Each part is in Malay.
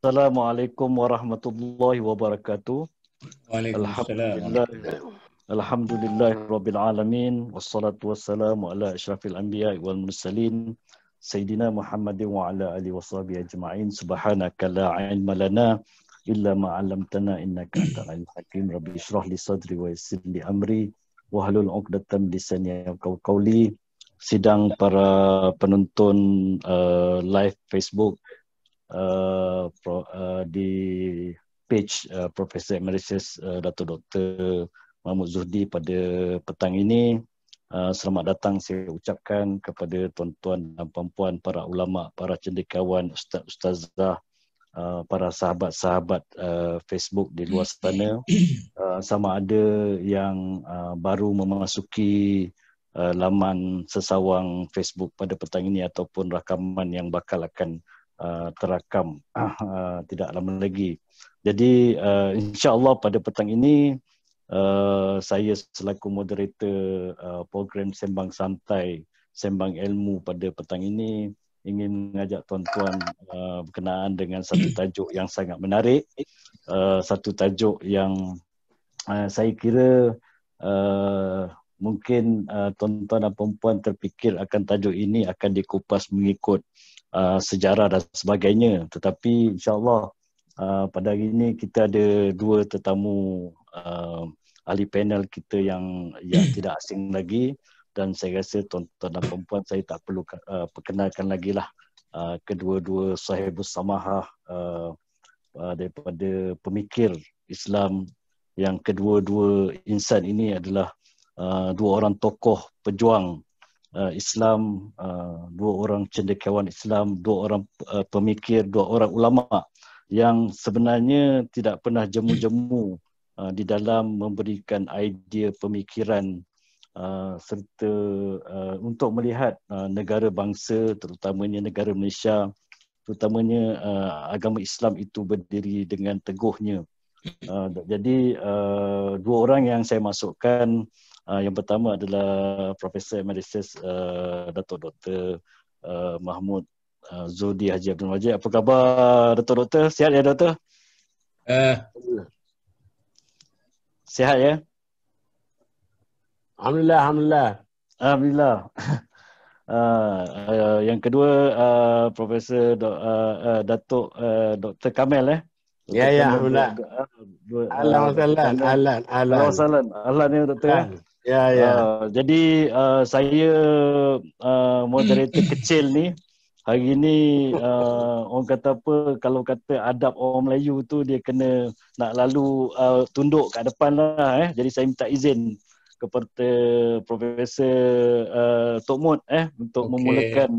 Assalamualaikum warahmatullahi wabarakatuh. Waalaikumsalam. Alhamdulillah. Rabbil alamin wassalatu wassalamu ala asyrafil anbiya wal mursalin sayidina Muhammadin wa ala alihi washabihi ajma'in. Subhanaka la ilma lana illa ma 'allamtana innaka antal al hakim. Rabbi israh li sadri wa yassir li amri wahlul 'uqdatam min lisani yafqahu qawli. Sidang para penonton uh, live Facebook Uh, pro, uh, di page uh, Profesor Emeritus uh, Dato Dr. Mahmud Zuhdi pada petang ini. Uh, selamat datang saya ucapkan kepada tuan-tuan dan puan-puan para ulama, para cendekiawan, ustaz-ustazah, Uh, para sahabat-sahabat uh, Facebook di luar sana uh, sama ada yang uh, baru memasuki uh, laman sesawang Facebook pada petang ini ataupun rakaman yang bakal akan Uh, terakam uh, tidak lama lagi. Jadi uh, insya-Allah pada petang ini uh, saya selaku moderator uh, program sembang santai sembang ilmu pada petang ini ingin mengajak tuan-tuan uh, berkenaan dengan satu tajuk yang sangat menarik uh, satu tajuk yang uh, saya kira uh, mungkin uh, tuan-tuan dan puan terfikir akan tajuk ini akan dikupas mengikut uh, sejarah dan sebagainya. Tetapi insyaAllah uh, pada hari ini kita ada dua tetamu uh, ahli panel kita yang, yang tidak asing lagi dan saya rasa tuan-tuan dan perempuan saya tak perlu uh, perkenalkan lagi lah uh, kedua-dua sahibus samaha uh, uh, daripada pemikir Islam yang kedua-dua insan ini adalah uh, dua orang tokoh pejuang uh, Islam, uh, dua orang cendekiawan Islam, dua orang uh, pemikir, dua orang ulama yang sebenarnya tidak pernah jemu-jemu uh, di dalam memberikan idea pemikiran uh, serta uh, untuk melihat uh, negara bangsa terutamanya negara Malaysia terutamanya uh, agama Islam itu berdiri dengan teguhnya. Hmm. Uh, jadi uh, dua orang yang saya masukkan Uh, yang pertama adalah Profesor Emeritus uh, ah, Dato' Dr. Uh, ah, Mahmud uh, Zudi Haji Abdul Majid. Apa khabar datuk Doktor? Sihat ya Doktor? Uh. Sihat ya? Alhamdulillah, Alhamdulillah. Alhamdulillah. Uh, uh, yang kedua uh, Profesor Do, uh, uh, Datuk uh, Dr. Kamil eh. Ya ya Kamil, alhamdulillah. Alhamdulillah. Eh? Alhamdulillah. Alhamdulillah. Alhamdulillah. Alhamdulillah. Alhamdulillah. Alhamdulillah. Alhamdulillah. Ya, yeah, ya. Yeah. Uh, jadi uh, saya uh, moderator kecil ni hari ni uh, orang kata apa kalau kata adab orang Melayu tu dia kena nak lalu uh, tunduk kat depan lah eh. Jadi saya minta izin kepada Profesor uh, Tok Mut eh untuk okay. memulakan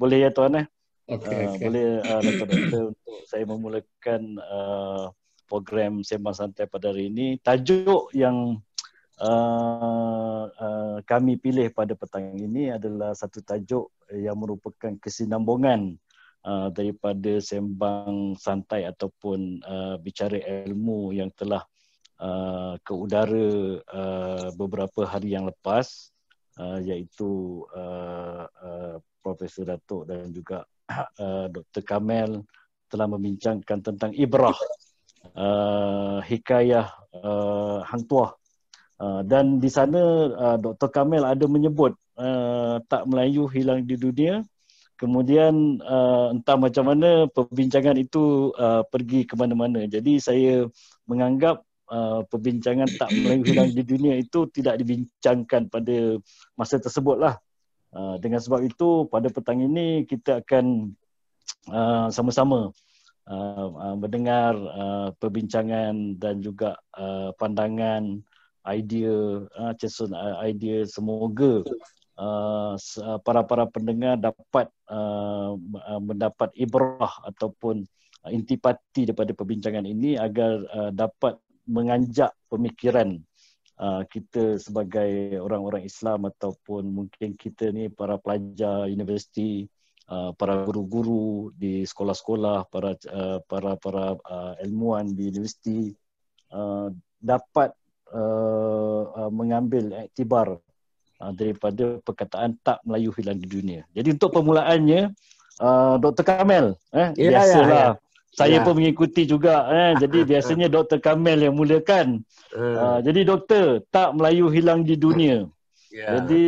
boleh ya tuan eh. Okay, uh, okay. Boleh uh, Dr. untuk saya memulakan uh, program Sembang Santai pada hari ini. Tajuk yang uh, uh, kami pilih pada petang ini adalah satu tajuk yang merupakan kesinambungan uh, daripada sembang santai ataupun uh, bicara ilmu yang telah uh, ke udara uh, beberapa hari yang lepas uh, iaitu uh, uh, Profesor Datuk dan juga uh, Dr. Kamel telah membincangkan tentang Ibrah uh, hikayah uh, Hang Tuah Uh, dan di sana uh, Dr. Kamil ada menyebut uh, tak Melayu hilang di dunia. Kemudian uh, entah macam mana perbincangan itu uh, pergi ke mana-mana. Jadi saya menganggap uh, perbincangan tak Melayu hilang di dunia itu tidak dibincangkan pada masa tersebutlah. Uh, dengan sebab itu pada petang ini kita akan uh, sama-sama uh, uh, mendengar uh, perbincangan dan juga uh, pandangan idea uh, ah, Chesun, ah, idea semoga uh, para-para pendengar dapat uh, mendapat ibrah ataupun intipati daripada perbincangan ini agar uh, dapat menganjak pemikiran uh, kita sebagai orang-orang Islam ataupun mungkin kita ni para pelajar universiti Uh, para guru-guru di sekolah-sekolah, para uh, para para uh, ilmuwan di universiti uh, dapat uh, uh, mengambil iktibar uh, daripada perkataan tak Melayu hilang di dunia. Jadi untuk permulaannya uh, Dr. Kamel eh yeah, ya, biasalah yeah, yeah. saya yeah. pun mengikuti juga eh jadi biasanya Dr. Kamel yang mulakan. Eh. Uh, jadi doktor tak Melayu hilang di dunia. Yeah. Jadi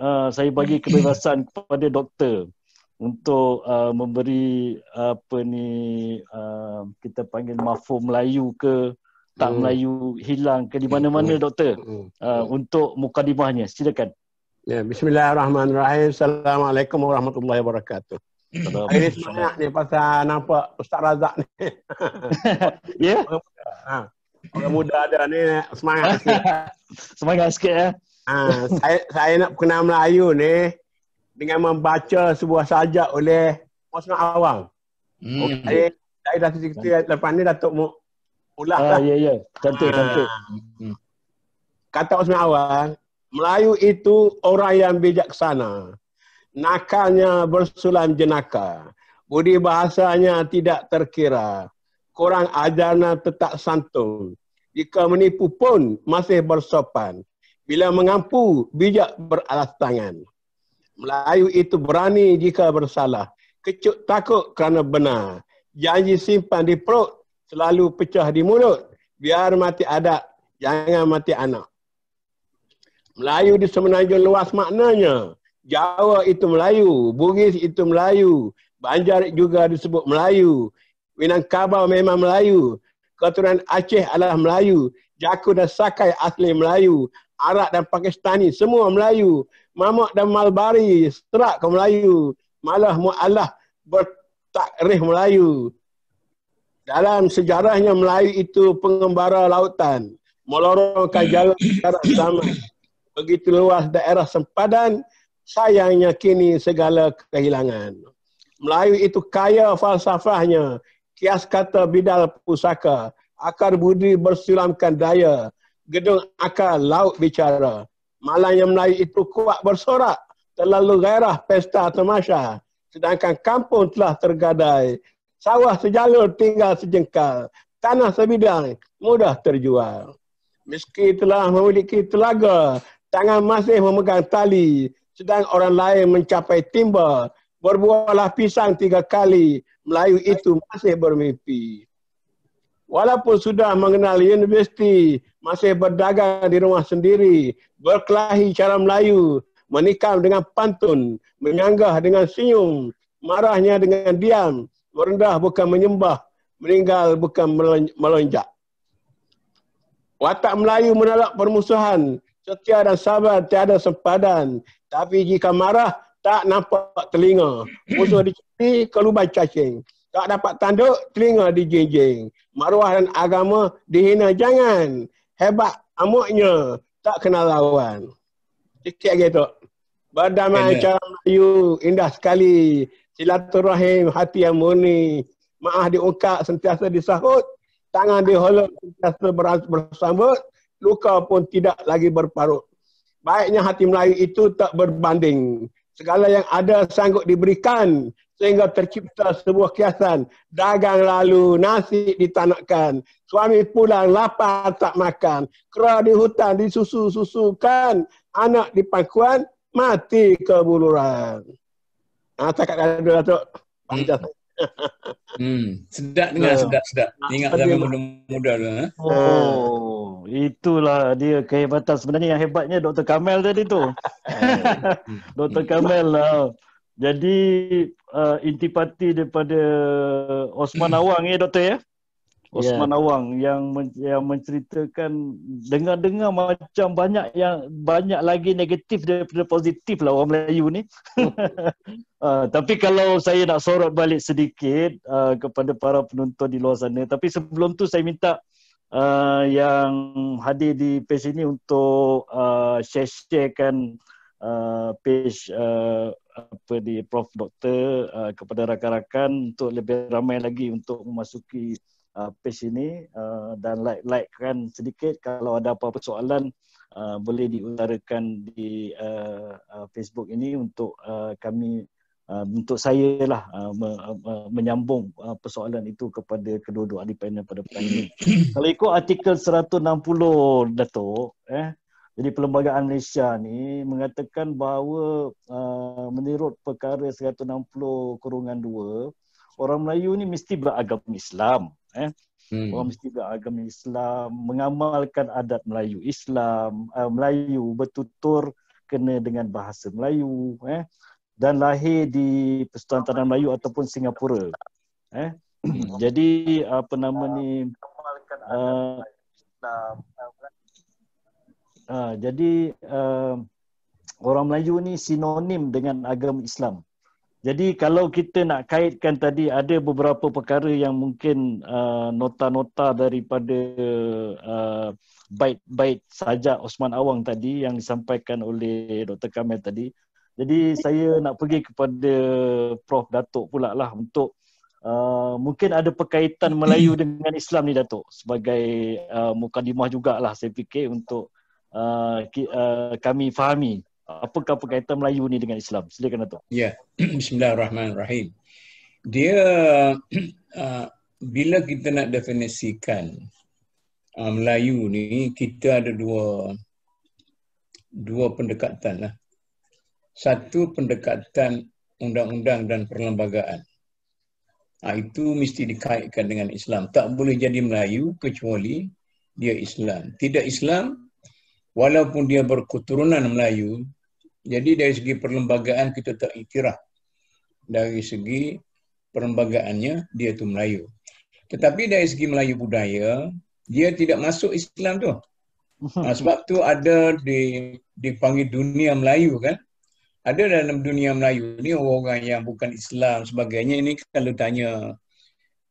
uh, saya bagi kebebasan kepada doktor untuk uh, memberi apa ni uh, kita panggil mafum Melayu ke tak hmm. Melayu hilang ke di mana-mana hmm. doktor hmm. Uh, untuk mukadimahnya silakan ya bismillahirrahmanirrahim assalamualaikum warahmatullahi wabarakatuh ini banyak ni pasal nampak Ustaz Razak ni. ya? Yeah? Orang muda. Ha. Orang muda ada ni semangat sikit. semangat sikit ya. Ha. saya, saya nak kenal Melayu ni dengan membaca sebuah sajak oleh Mosna Awang. Hmm. Okay. Saya, saya dah cerita lepas ni Datuk Ulah. Ah, lah. ya, ya. Cantik, ah. cantik. Hmm. Kata Osman Awang, Melayu itu orang yang bijaksana. nakanya bersulam jenaka. Budi bahasanya tidak terkira. Kurang ajarnya tetap santun. Jika menipu pun masih bersopan. Bila mengampu, bijak beralas tangan. Melayu itu berani jika bersalah. Kecut takut kerana benar. Janji simpan di perut selalu pecah di mulut. Biar mati adat, jangan mati anak. Melayu di semenanjung luas maknanya. Jawa itu Melayu, Bugis itu Melayu, Banjar juga disebut Melayu. Minangkabau memang Melayu. Keturunan Aceh adalah Melayu. Jaku dan Sakai asli Melayu. Arak dan Pakistani semua Melayu. Mamak dan Malbari serak ke Melayu. Malah mu'alah bertakrih Melayu dalam sejarahnya Melayu itu pengembara lautan, melorongkan jalan secara sama. Begitu luas daerah sempadan, sayangnya kini segala kehilangan. Melayu itu kaya falsafahnya, kias kata bidal pusaka, akar budi bersilamkan daya, gedung akal laut bicara. Malangnya Melayu itu kuat bersorak, terlalu gairah pesta temasya, sedangkan kampung telah tergadai sawah sejalur tinggal sejengkal, tanah sebidang mudah terjual. Meski telah memiliki telaga, tangan masih memegang tali, sedang orang lain mencapai timba, berbuahlah pisang tiga kali, Melayu itu masih bermimpi. Walaupun sudah mengenal universiti, masih berdagang di rumah sendiri, berkelahi cara Melayu, menikam dengan pantun, menyanggah dengan senyum, marahnya dengan diam, merendah bukan menyembah, meninggal bukan melonjak. Watak Melayu menolak permusuhan, setia dan sabar tiada sempadan. Tapi jika marah, tak nampak telinga. Musuh dicuri, kelubai cacing. Tak dapat tanduk, telinga dijinjing. Maruah dan agama dihina jangan. Hebat amuknya, tak kenal lawan. Sikit lagi tu. Badan cara Melayu indah sekali silaturahim, hati yang murni, maaf diungkap, sentiasa disahut, tangan diholok, sentiasa bersambut, luka pun tidak lagi berparut. Baiknya hati Melayu itu tak berbanding. Segala yang ada sanggup diberikan sehingga tercipta sebuah kiasan. Dagang lalu, nasi ditanakkan. Suami pulang, lapar tak makan. Kera di hutan, disusu-susukan. Anak di pangkuan, mati kebuluran. Ah, tak dengan Datuk. Datuk. Hmm. hmm. Sedap dengar, uh, sedap, sedap. Ah, Ingat zaman muda-muda tu. Eh? Oh, ah. itulah dia kehebatan sebenarnya yang hebatnya Dr. Kamel tadi tu. Dr. Kamel lah. Jadi uh, intipati daripada Osman hmm. Awang ya eh, doktor ya? Osman yeah. Awang yang men- yang menceritakan dengar-dengar macam banyak yang banyak lagi negatif daripada positif lah orang Melayu ni. uh, tapi kalau saya nak sorot balik sedikit uh, kepada para penonton di luar sana. Tapi sebelum tu saya minta uh, yang hadir di page ini untuk uh, share-sharekan uh, page uh, apa di Prof Doktor uh, kepada rakan-rakan untuk lebih ramai lagi untuk memasuki uh, page ini uh, dan like kan sedikit kalau ada apa-apa soalan uh, boleh diutarakan di uh, uh, Facebook ini untuk uh, kami uh, untuk saya lah uh, me, uh, menyambung uh, persoalan itu kepada kedua-dua ahli panel pada petang ini. kalau ikut artikel 160 Datuk eh jadi perlembagaan Malaysia ni mengatakan bahawa uh, menurut perkara 160 kurungan 2 orang Melayu ni mesti beragama Islam eh hmm. orang mesti beragama Islam mengamalkan adat Melayu Islam uh, Melayu bertutur kena dengan bahasa Melayu eh dan lahir di Persatuan Tanah Melayu ataupun Singapura eh hmm. jadi apa nama ni uh, uh, jadi uh, orang Melayu ni sinonim dengan agama Islam jadi kalau kita nak kaitkan tadi ada beberapa perkara yang mungkin uh, nota-nota daripada uh, bait-bait sajak Osman Awang tadi yang disampaikan oleh Dr. Kamil tadi. Jadi saya nak pergi kepada Prof. Datuk pula lah untuk uh, mungkin ada perkaitan Melayu dengan Islam ni Datuk sebagai uh, mukadimah jugalah saya fikir untuk uh, uh, kami fahami apakah perkaitan Melayu ni dengan Islam? Silakan Datuk. Ya. Bismillahirrahmanirrahim. Dia uh, bila kita nak definisikan uh, Melayu ni kita ada dua dua pendekatan lah. Satu pendekatan undang-undang dan perlembagaan. Ha, itu mesti dikaitkan dengan Islam. Tak boleh jadi Melayu kecuali dia Islam. Tidak Islam, walaupun dia berketurunan Melayu, jadi dari segi perlembagaan kita tak ikirah. Dari segi perlembagaannya, dia itu Melayu. Tetapi dari segi Melayu budaya, dia tidak masuk Islam tu. Nah, hmm. ha, sebab tu ada di dipanggil dunia Melayu kan. Ada dalam dunia Melayu ni orang yang bukan Islam sebagainya ini kalau tanya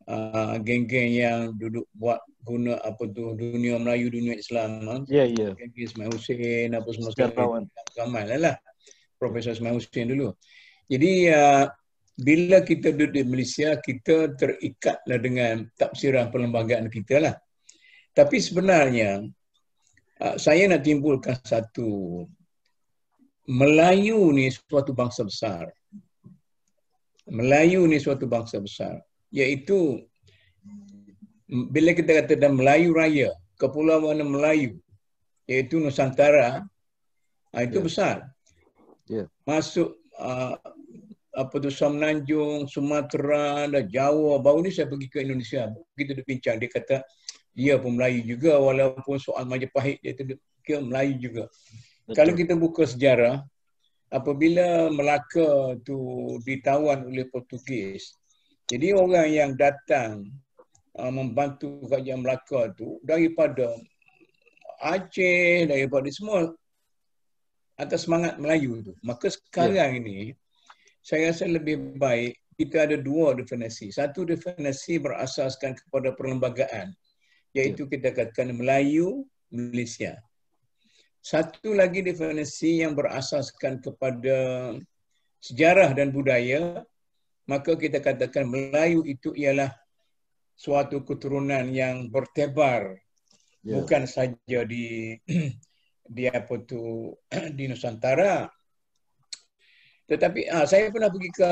uh, geng-geng yang duduk buat guna apa tu dunia Melayu dunia Islam ah. ya yeah, ya yeah. geng Ismail Hussein apa semua sekarang lah, lah Profesor Ismail Hussein dulu jadi uh, bila kita duduk di Malaysia kita terikatlah dengan tafsiran perlembagaan kita lah tapi sebenarnya uh, saya nak timbulkan satu Melayu ni suatu bangsa besar. Melayu ni suatu bangsa besar iaitu bila kita kata dalam Melayu Raya, kepulauan Melayu iaitu Nusantara ha, itu ya. besar. Yeah. Masuk uh, apa tu Semenanjung, Sumatera dan Jawa. Baru ni saya pergi ke Indonesia. Kita berbincang dia kata dia pun Melayu juga walaupun soal Majapahit dia tu dia Melayu juga. Betul. Kalau kita buka sejarah apabila Melaka tu ditawan oleh Portugis, jadi orang yang datang uh, membantu kerajaan Melaka tu daripada Aceh, daripada semua atas semangat Melayu tu. Maka sekarang yeah. ini saya rasa lebih baik kita ada dua definisi. Satu definisi berasaskan kepada perlembagaan iaitu yeah. kita katakan Melayu Malaysia. Satu lagi definisi yang berasaskan kepada sejarah dan budaya maka kita katakan Melayu itu ialah suatu keturunan yang bertebar yeah. bukan saja di di apa tu di Nusantara tetapi ah, saya pernah pergi ke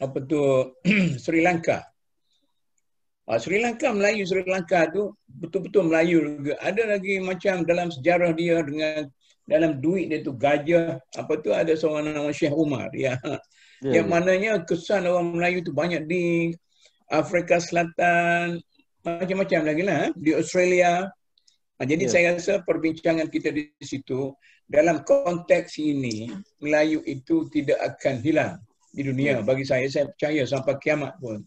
apa tu Sri Lanka ah, Sri Lanka Melayu Sri Lanka tu betul-betul Melayu juga ada lagi macam dalam sejarah dia dengan dalam duit dia tu gajah apa tu ada seorang nama Syekh Umar ya. Yeah. Yeah, yang mananya kesan orang Melayu tu banyak di Afrika Selatan macam-macam lagi lah eh, di Australia. Ha, jadi yeah. saya rasa perbincangan kita di situ dalam konteks ini Melayu itu tidak akan hilang di dunia. Yeah. Bagi saya saya percaya sampai kiamat pun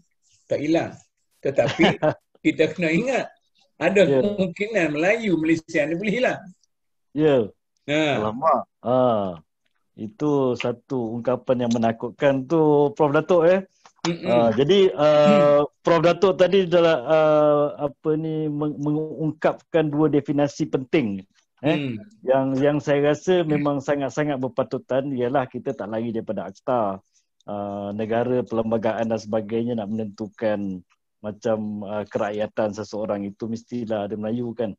tak hilang. Tetapi kita kena ingat ada yeah. kemungkinan Melayu Malaysia ni boleh hilang. Yeah. Ya. Alamak. Ha. Itu satu ungkapan yang menakutkan tu Prof Datuk eh. Ha, jadi uh, Prof Datuk tadi adalah uh, apa ni mengungkapkan dua definisi penting eh hmm. yang yang saya rasa hmm. memang sangat-sangat berpatutan ialah kita tak lari daripada akta uh, negara perlembagaan dan sebagainya nak menentukan macam uh, kerakyatan seseorang itu mestilah ada Melayu kan.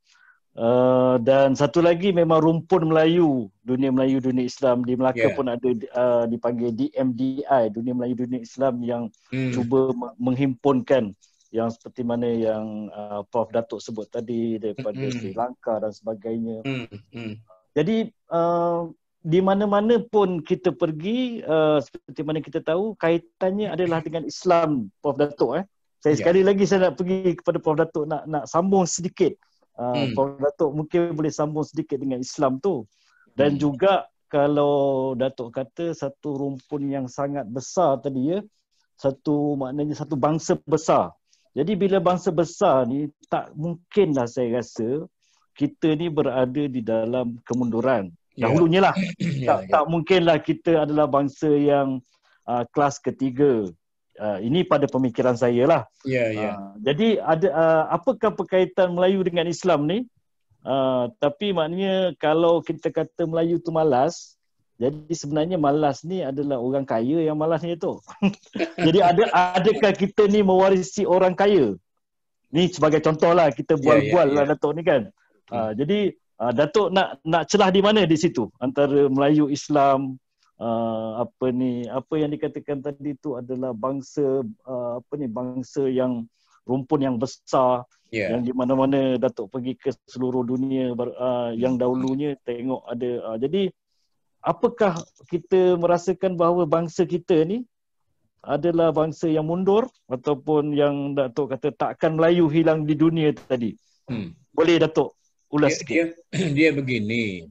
Uh, dan satu lagi memang rumpun Melayu, dunia Melayu, dunia Islam di Melaka yeah. pun ada uh, dipanggil DMDI, dunia Melayu, dunia Islam yang hmm. cuba menghimpunkan yang seperti mana yang uh, Prof. Datuk sebut tadi daripada hmm. Sri Lanka dan sebagainya. Hmm. Hmm. Jadi uh, di mana-mana pun kita pergi uh, seperti mana kita tahu kaitannya adalah dengan Islam Prof. Datuk. Eh. Saya yeah. sekali lagi saya nak pergi kepada Prof. Datuk nak, nak sambung sedikit. Uh, hmm. Tuan Datuk mungkin boleh sambung sedikit dengan Islam tu. Dan hmm. juga kalau Datuk kata satu rumpun yang sangat besar tadi ya. Satu maknanya satu bangsa besar. Jadi bila bangsa besar ni tak mungkin lah saya rasa kita ni berada di dalam kemunduran. Ya. Dahulunya lah. Yeah. tak, yeah, yeah. tak mungkinlah kita adalah bangsa yang uh, kelas ketiga. Ah, ini pada pemikiran saya lah. yeah, ya, ya. Yeah. Uh, jadi ada uh, apakah perkaitan Melayu dengan Islam ni? Uh, tapi maknanya kalau kita kata Melayu tu malas, jadi sebenarnya malas ni adalah orang kaya yang malasnya tu. jadi ada adakah kita ni mewarisi orang kaya? Ni sebagai contoh lah kita ya, bual-bual yeah, yeah, yeah. lah Datuk ni kan. Uh, hmm. jadi uh, Datuk nak nak celah di mana di situ antara Melayu Islam uh, apa ni apa yang dikatakan tadi tu adalah bangsa uh, apa ni bangsa yang rumpun yang besar yeah. yang di mana-mana datuk pergi ke seluruh dunia uh, yang dahulunya tengok ada uh, jadi apakah kita merasakan bahawa bangsa kita ni adalah bangsa yang mundur ataupun yang datuk kata takkan Melayu hilang di dunia tadi hmm. boleh datuk ulas dia, sikit dia, dia begini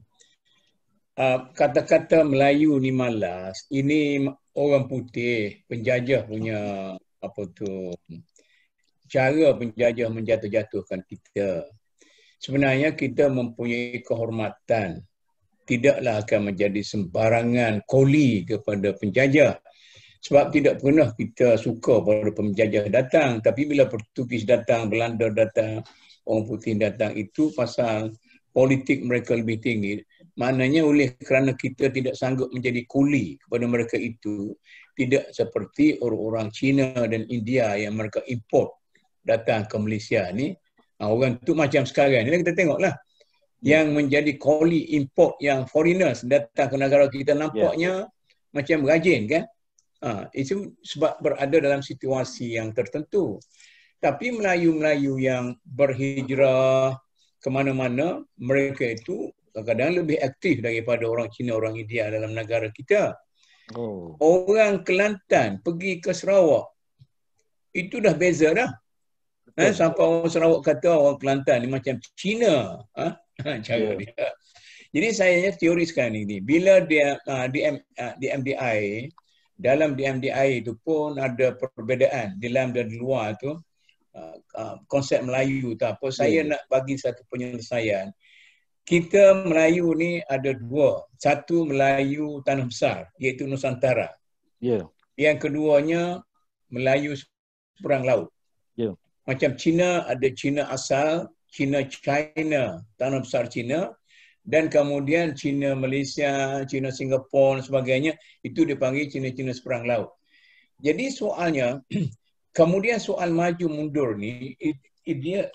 Ah, kata-kata Melayu ni malas ini orang putih penjajah punya apa tu cara penjajah menjatuh-jatuhkan kita sebenarnya kita mempunyai kehormatan tidaklah akan menjadi sembarangan koli kepada penjajah sebab tidak pernah kita suka pada penjajah datang tapi bila Portugis datang Belanda datang orang putih datang itu pasal politik mereka lebih tinggi maknanya oleh kerana kita tidak sanggup menjadi kuli kepada mereka itu tidak seperti orang-orang Cina dan India yang mereka import datang ke Malaysia ni ah, orang tu macam sekarang ni lah, kita tengoklah hmm. yang menjadi kuli import yang foreigners datang ke negara kita nampaknya yeah. macam rajin kan ha, itu sebab berada dalam situasi yang tertentu tapi Melayu-Melayu yang berhijrah ke mana-mana mereka itu kadang-kadang lebih aktif daripada orang Cina, orang India dalam negara kita. Oh. Orang Kelantan pergi ke Sarawak, itu dah beza dah. Ha, sampai orang Sarawak kata orang Kelantan ni macam Cina. Ha? yeah. dia. Jadi saya hanya teori sekarang ini. Bila dia uh, ah, DM, uh, ah, DMDI, dalam MDI itu pun ada perbezaan dalam dan luar itu uh, ah, uh, konsep Melayu tak apa. Saya yeah. nak bagi satu penyelesaian kita Melayu ni ada dua. Satu Melayu tanah besar iaitu Nusantara. Ya. Yeah. Yang keduanya Melayu seberang laut. Ya. Yeah. Macam Cina ada Cina asal, Cina China, tanah besar Cina dan kemudian Cina Malaysia, Cina Singapura dan sebagainya itu dipanggil Cina-Cina seberang laut. Jadi soalnya kemudian soal maju mundur ni dia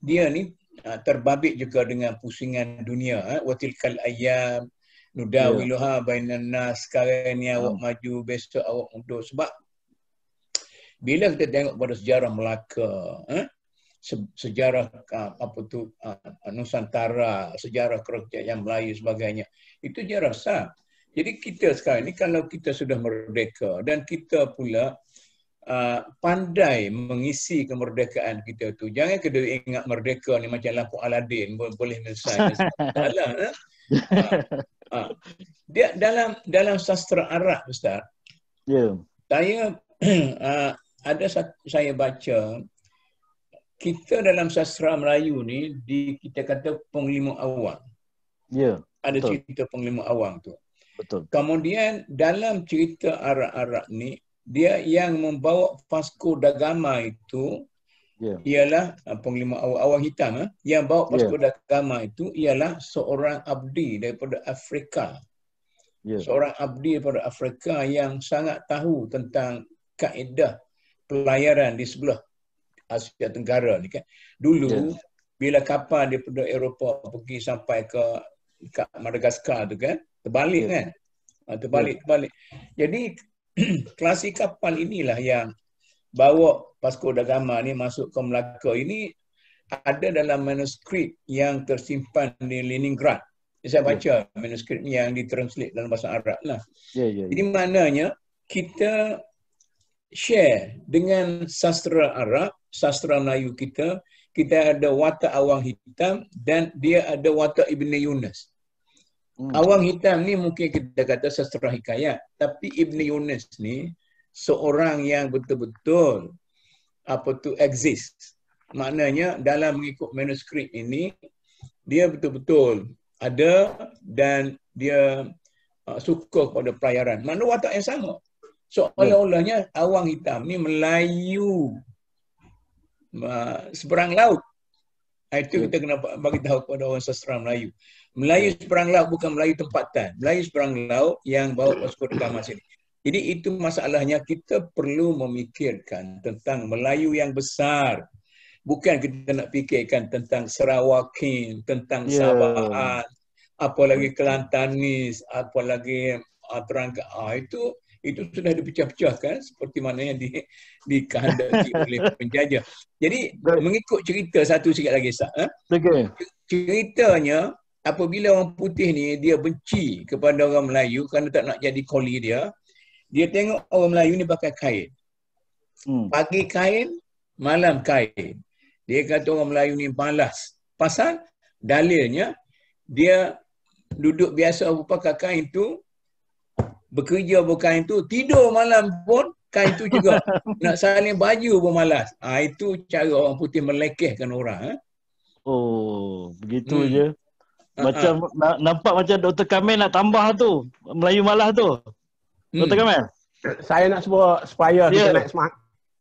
dia ni Ah, terbabit juga dengan pusingan dunia eh. watilkal ayyam nudawiluha ya. bainan nas sekarang ni awak hmm. maju besok awak mundur sebab bila kita tengok pada sejarah Melaka eh, sejarah ah, apa tu ah, Nusantara sejarah kerajaan Melayu sebagainya itu dia jadi kita sekarang ni kalau kita sudah merdeka dan kita pula Uh, pandai mengisi kemerdekaan kita tu. Jangan kita ingat merdeka ni macam lampu Aladdin boleh menyelesaikan. Taklah. Eh? Ha? Ah. Dia dalam dalam sastra Arab Ustaz. Ya. Yeah. Saya ah, ada saya baca kita dalam sastra Melayu ni di kita kata penglima awam. Ya. Yeah, ada cerita penglima awam tu. Betul. Kemudian dalam cerita Arab-Arab ni dia yang membawa Vasco Dagama itu yeah. ialah ah, panglima awal hitam eh? yang bawa Vasco yeah. da itu ialah seorang abdi daripada Afrika. Yeah. Seorang abdi daripada Afrika yang sangat tahu tentang kaedah pelayaran di sebelah Asia Tenggara ni kan. Dulu yeah. bila kapal daripada Eropah pergi sampai ke Madagaskar tu kan, terbalik yeah. kan? Ah, terbalik, ya. terbalik. Jadi Klasik kapal inilah yang bawa Pasco da Gama ni masuk ke Melaka ini ada dalam manuskrip yang tersimpan di Leningrad. Saya ya. baca yeah. manuskrip yang ditranslate dalam bahasa Arab lah. Yeah, yeah, yeah. Jadi ya. mananya kita share dengan sastra Arab, sastra Melayu kita, kita ada watak awang hitam dan dia ada watak Ibn Yunus. Hmm. Awang Hitam ni mungkin kita kata sastra hikayat. Tapi Ibn Yunus ni seorang yang betul-betul apa tu exist. Maknanya dalam mengikut manuskrip ini dia betul-betul ada dan dia uh, suka kepada pelayaran. Mana watak yang sama. Seolah-olahnya so, hmm. Awang Hitam ni Melayu uh, seberang laut. Itu kita kena bagi tahu kepada orang sastra Melayu. Melayu ya. seberang laut bukan Melayu tempatan. Melayu seberang laut yang bawa pasukan ke masa ini. Jadi itu masalahnya kita perlu memikirkan tentang Melayu yang besar. Bukan kita nak fikirkan tentang Sarawakin, tentang yeah. Sabahan, apa lagi Kelantanis, apa lagi uh, Terangka. Uh, itu itu sudah dipecah-pecah kan seperti mana yang di dikehendaki oleh penjajah. Jadi Good. mengikut cerita satu sikit lagi sah. Eh? Okay. Ceritanya apabila orang putih ni dia benci kepada orang Melayu kerana tak nak jadi koli dia, dia tengok orang Melayu ni pakai kain. Hmm. Pagi kain, malam kain. Dia kata orang Melayu ni malas. Pasal dalilnya dia duduk biasa pakai kain itu bekerja bukan itu, tidur malam pun kan itu juga. Nak saling baju pun malas. Ha, ah, itu cara orang putih melekehkan orang. Eh? Oh, begitu hmm. je. Ah, ah. Macam uh-huh. nampak macam Dr. Kamil nak tambah tu, Melayu malas tu. Hmm. Dr. Kamil. Saya nak sebuah supaya yeah. kita ya. naik semangat.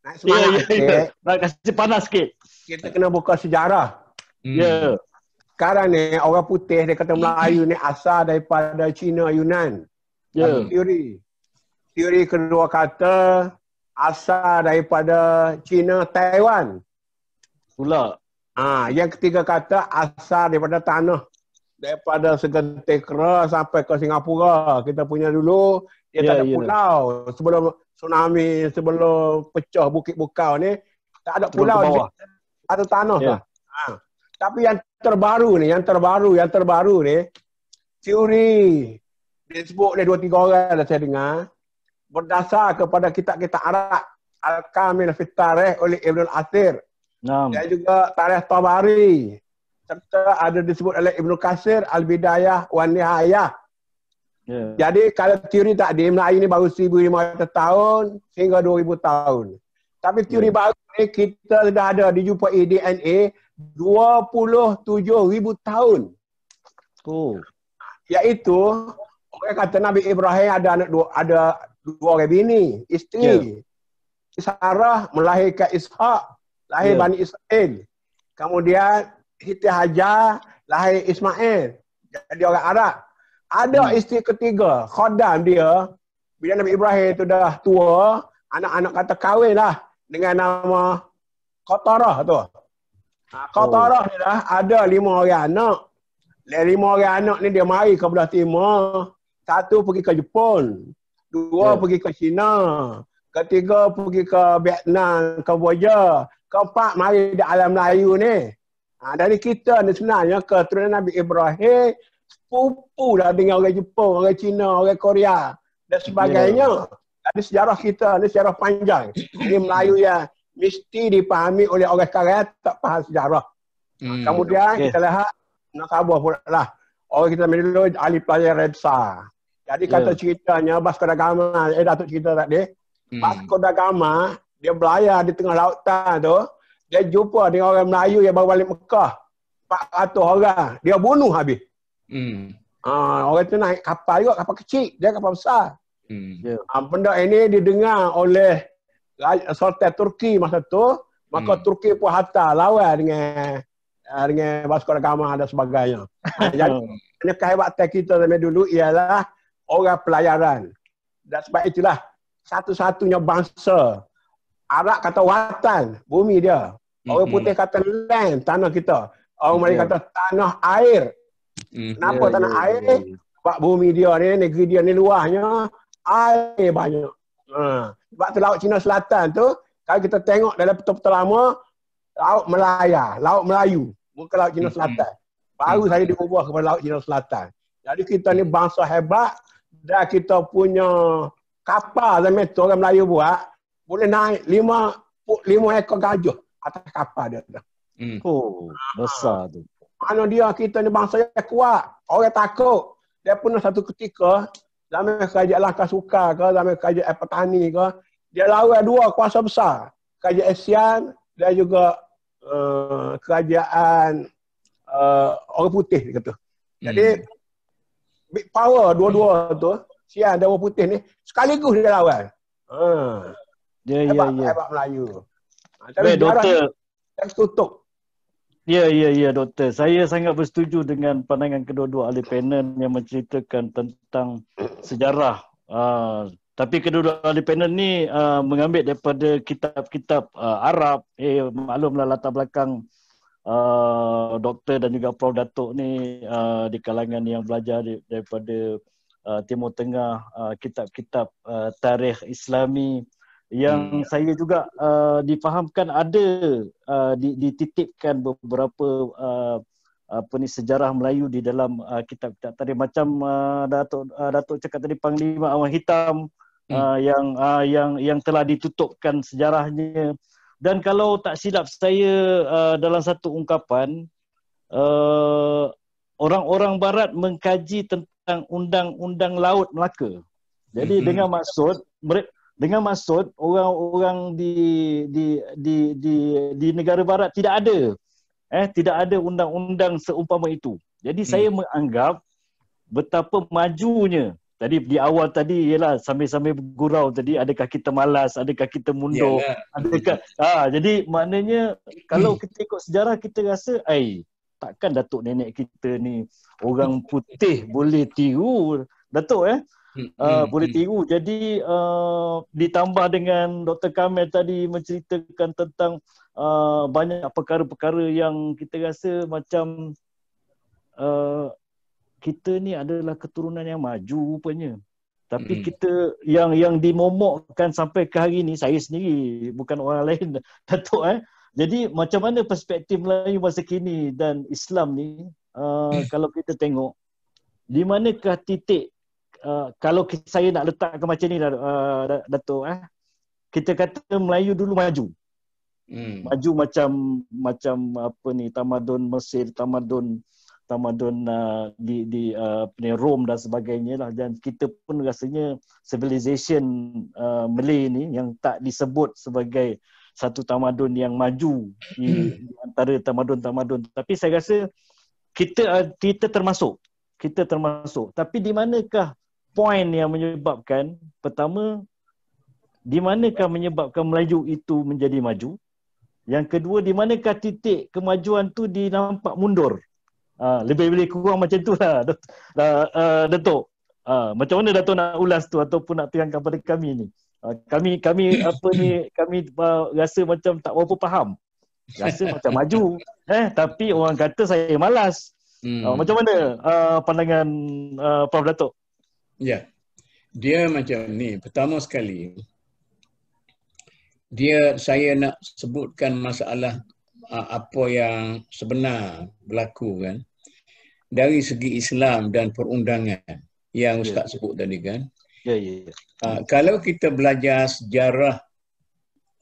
Naik ya, semangat. Yeah, ya, Nak kasih panas sikit. Kita kena buka sejarah. Hmm. Ya. Yeah. Sekarang ni orang putih dia kata Melayu ni asal daripada Cina Yunan yeah. teori teori kedua kata asal daripada China Taiwan pula ah ha, yang ketiga kata asal daripada tanah daripada segentik sampai ke Singapura kita punya dulu dia yeah, tak ada yeah. pulau sebelum tsunami sebelum pecah bukit bukau ni tak ada pulau di ada tanah yeah. ha. tapi yang terbaru ni yang terbaru yang terbaru ni teori Facebook dah dua tiga orang dah saya dengar berdasar kepada kitab-kitab Arab Al-Kamil Fitarih eh, oleh Ibn Al-Athir Nam. dan juga Tarikh Tabari serta ada disebut oleh Ibn Kasir Al-Bidayah Wan Nihayah yeah. jadi kalau teori tak ada Melayu ni baru 1500 tahun sehingga 2000 tahun tapi teori yeah. baru ni kita sudah ada dijumpai DNA 27,000 tahun oh. yaitu Orang kata Nabi Ibrahim ada anak dua, ada dua orang bini, isteri. Yeah. Sarah melahirkan Ishak, lahir yeah. Bani Israel. Kemudian Siti Hajar lahir Ismail. Jadi orang Arab. Ada hmm. isteri ketiga, Khadam dia. Bila Nabi Ibrahim itu dah tua, anak-anak kata kahwin lah dengan nama Kotarah tu. Kotarah ha, ni lah ada lima orang anak. Lima orang anak ni dia mari ke belah timur. Satu pergi ke Jepun. Dua yeah. pergi ke China. Ketiga pergi ke Vietnam, ke Kamboja. Keempat mari di alam Melayu ni. Ha, dari kita ni sebenarnya keturunan Nabi Ibrahim sepupu dah dengan orang Jepun, orang China, orang Korea dan sebagainya. Yeah. Ada sejarah kita, ada sejarah panjang. Ini Melayu ya mesti dipahami oleh orang sekarang tak faham sejarah. Hmm. Kemudian okay. kita lihat nak sabar pula lah. Oh kita panggil dulu ahli pelayan Redsa. Jadi kata yeah. ceritanya Vasco da Gama, eh Datuk cerita tak deh. hmm. Vasco da Gama dia belayar di tengah lautan tu, dia jumpa dengan orang Melayu yang baru balik Mekah. 400 orang. Dia bunuh habis. Hmm. Ha, orang tu naik kapal juga, kapal kecil. Dia kapal besar. Hmm. Ya. Ha, benda ini didengar oleh Sultan Turki masa tu. Maka hmm. Turki pun hantar lawan dengan Ah, dengan Vasco da Gama dan sebagainya. Ah, jadi, hanya hmm. kehebatan kita zaman dulu ialah orang pelayaran. Dan sebab itulah satu-satunya bangsa Arab kata watan, bumi dia. Orang hmm, putih hmm. kata land, tanah kita. Orang Melayu ya. kata tanah air. Kenapa ya, tanah ya, air? Sebab bumi dia ni, negeri dia ni luahnya, air banyak. Ha. Sebab tu Laut Cina Selatan tu, kalau kita tengok dalam peta-peta lama, Laut Melaya, Laut Melayu muka laut Cina Selatan. Baru saya diubah kepada laut Cina Selatan. Jadi kita ni bangsa hebat dan kita punya kapal zaman tu orang Melayu buat boleh naik lima lima ekor gajah atas kapal dia. Hmm. Oh, besar tu. Mana dia kita ni bangsa yang kuat. Orang takut. Dia pun satu ketika zaman kerajaan langkah suka ke zaman kerajaan petani ke dia lawan dua kuasa besar. Kerajaan Asian dan juga Eh, kerajaan uh, orang putih dia kata. Jadi hmm. big power dua-dua hmm. tu, Sian dan orang putih ni sekaligus dia lawan. Ha. Ya ya ya. Hebat ya. Melayu. Ah, tapi doktor dia tutup. Ya, ya, ya, doktor. Saya sangat bersetuju dengan pandangan kedua-dua ahli panel yang menceritakan tentang sejarah uh, tapi kedudukan independen ni uh, mengambil daripada kitab-kitab uh, Arab. Eh, maklumlah latar belakang uh, doktor dan juga Prof. Datuk ni uh, di kalangan yang belajar daripada uh, Timur Tengah, uh, kitab-kitab uh, tarikh Islami yang hmm. saya juga uh, difahamkan ada uh, dititipkan beberapa uh, apa ni sejarah Melayu di dalam uh, kitab-kitab tadi macam uh, Datuk uh, Datuk cakap tadi Panglima Awang Hitam uh, hmm. uh, yang uh, yang yang telah ditutupkan sejarahnya dan kalau tak silap saya uh, dalam satu ungkapan uh, orang-orang barat mengkaji tentang undang-undang laut Melaka. Jadi hmm. dengan maksud dengan maksud orang-orang di, di di di di negara barat tidak ada eh tidak ada undang-undang seumpama itu. Jadi hmm. saya menganggap betapa majunya Tadi di awal tadi ialah sambil-sambil gurau tadi adakah kita malas, adakah kita mundur, yeah, yeah. adakah ah jadi maknanya kalau kita ikut sejarah kita rasa ai takkan datuk nenek kita ni orang putih boleh tiru datuk eh uh, boleh hmm. tiru jadi uh, ditambah dengan Dr Kamil tadi menceritakan tentang uh, banyak perkara-perkara yang kita rasa macam kita ni adalah keturunan yang maju rupanya. Tapi hmm. kita yang yang dimomokkan sampai ke hari ni saya sendiri bukan orang lain Datuk eh. Jadi macam mana perspektif Melayu masa kini dan Islam ni uh, mm. kalau kita tengok di manakah titik uh, kalau saya nak letakkan macam ni uh, Datuk eh. Kita kata Melayu dulu maju. Hmm. Maju macam macam apa ni tamadun Mesir, tamadun tamadun uh, di di uh, Rome dan sebagainya lah dan kita pun rasanya civilization uh, Malay ni yang tak disebut sebagai satu tamadun yang maju di, hmm. antara tamadun-tamadun tapi saya rasa kita uh, kita termasuk kita termasuk tapi di manakah poin yang menyebabkan pertama di manakah menyebabkan melaju itu menjadi maju yang kedua di manakah titik kemajuan tu dinampak mundur Uh, lebih lebih kurang macam tu lah, uh, Datuk. Uh, macam mana Datuk nak ulas tu ataupun nak terangkan kepada kami ni? Uh, kami kami apa ni kami uh, rasa macam tak berapa faham. Rasa macam maju eh tapi orang kata saya malas. Hmm. Uh, macam mana uh, pandangan uh, Prof Datuk? Ya. Yeah. Dia macam ni, pertama sekali dia saya nak sebutkan masalah apa yang sebenar berlaku kan dari segi Islam dan perundangan yang ya. ustaz yeah. sebut tadi kan. yeah, yeah, yeah. uh, Kalau kita belajar sejarah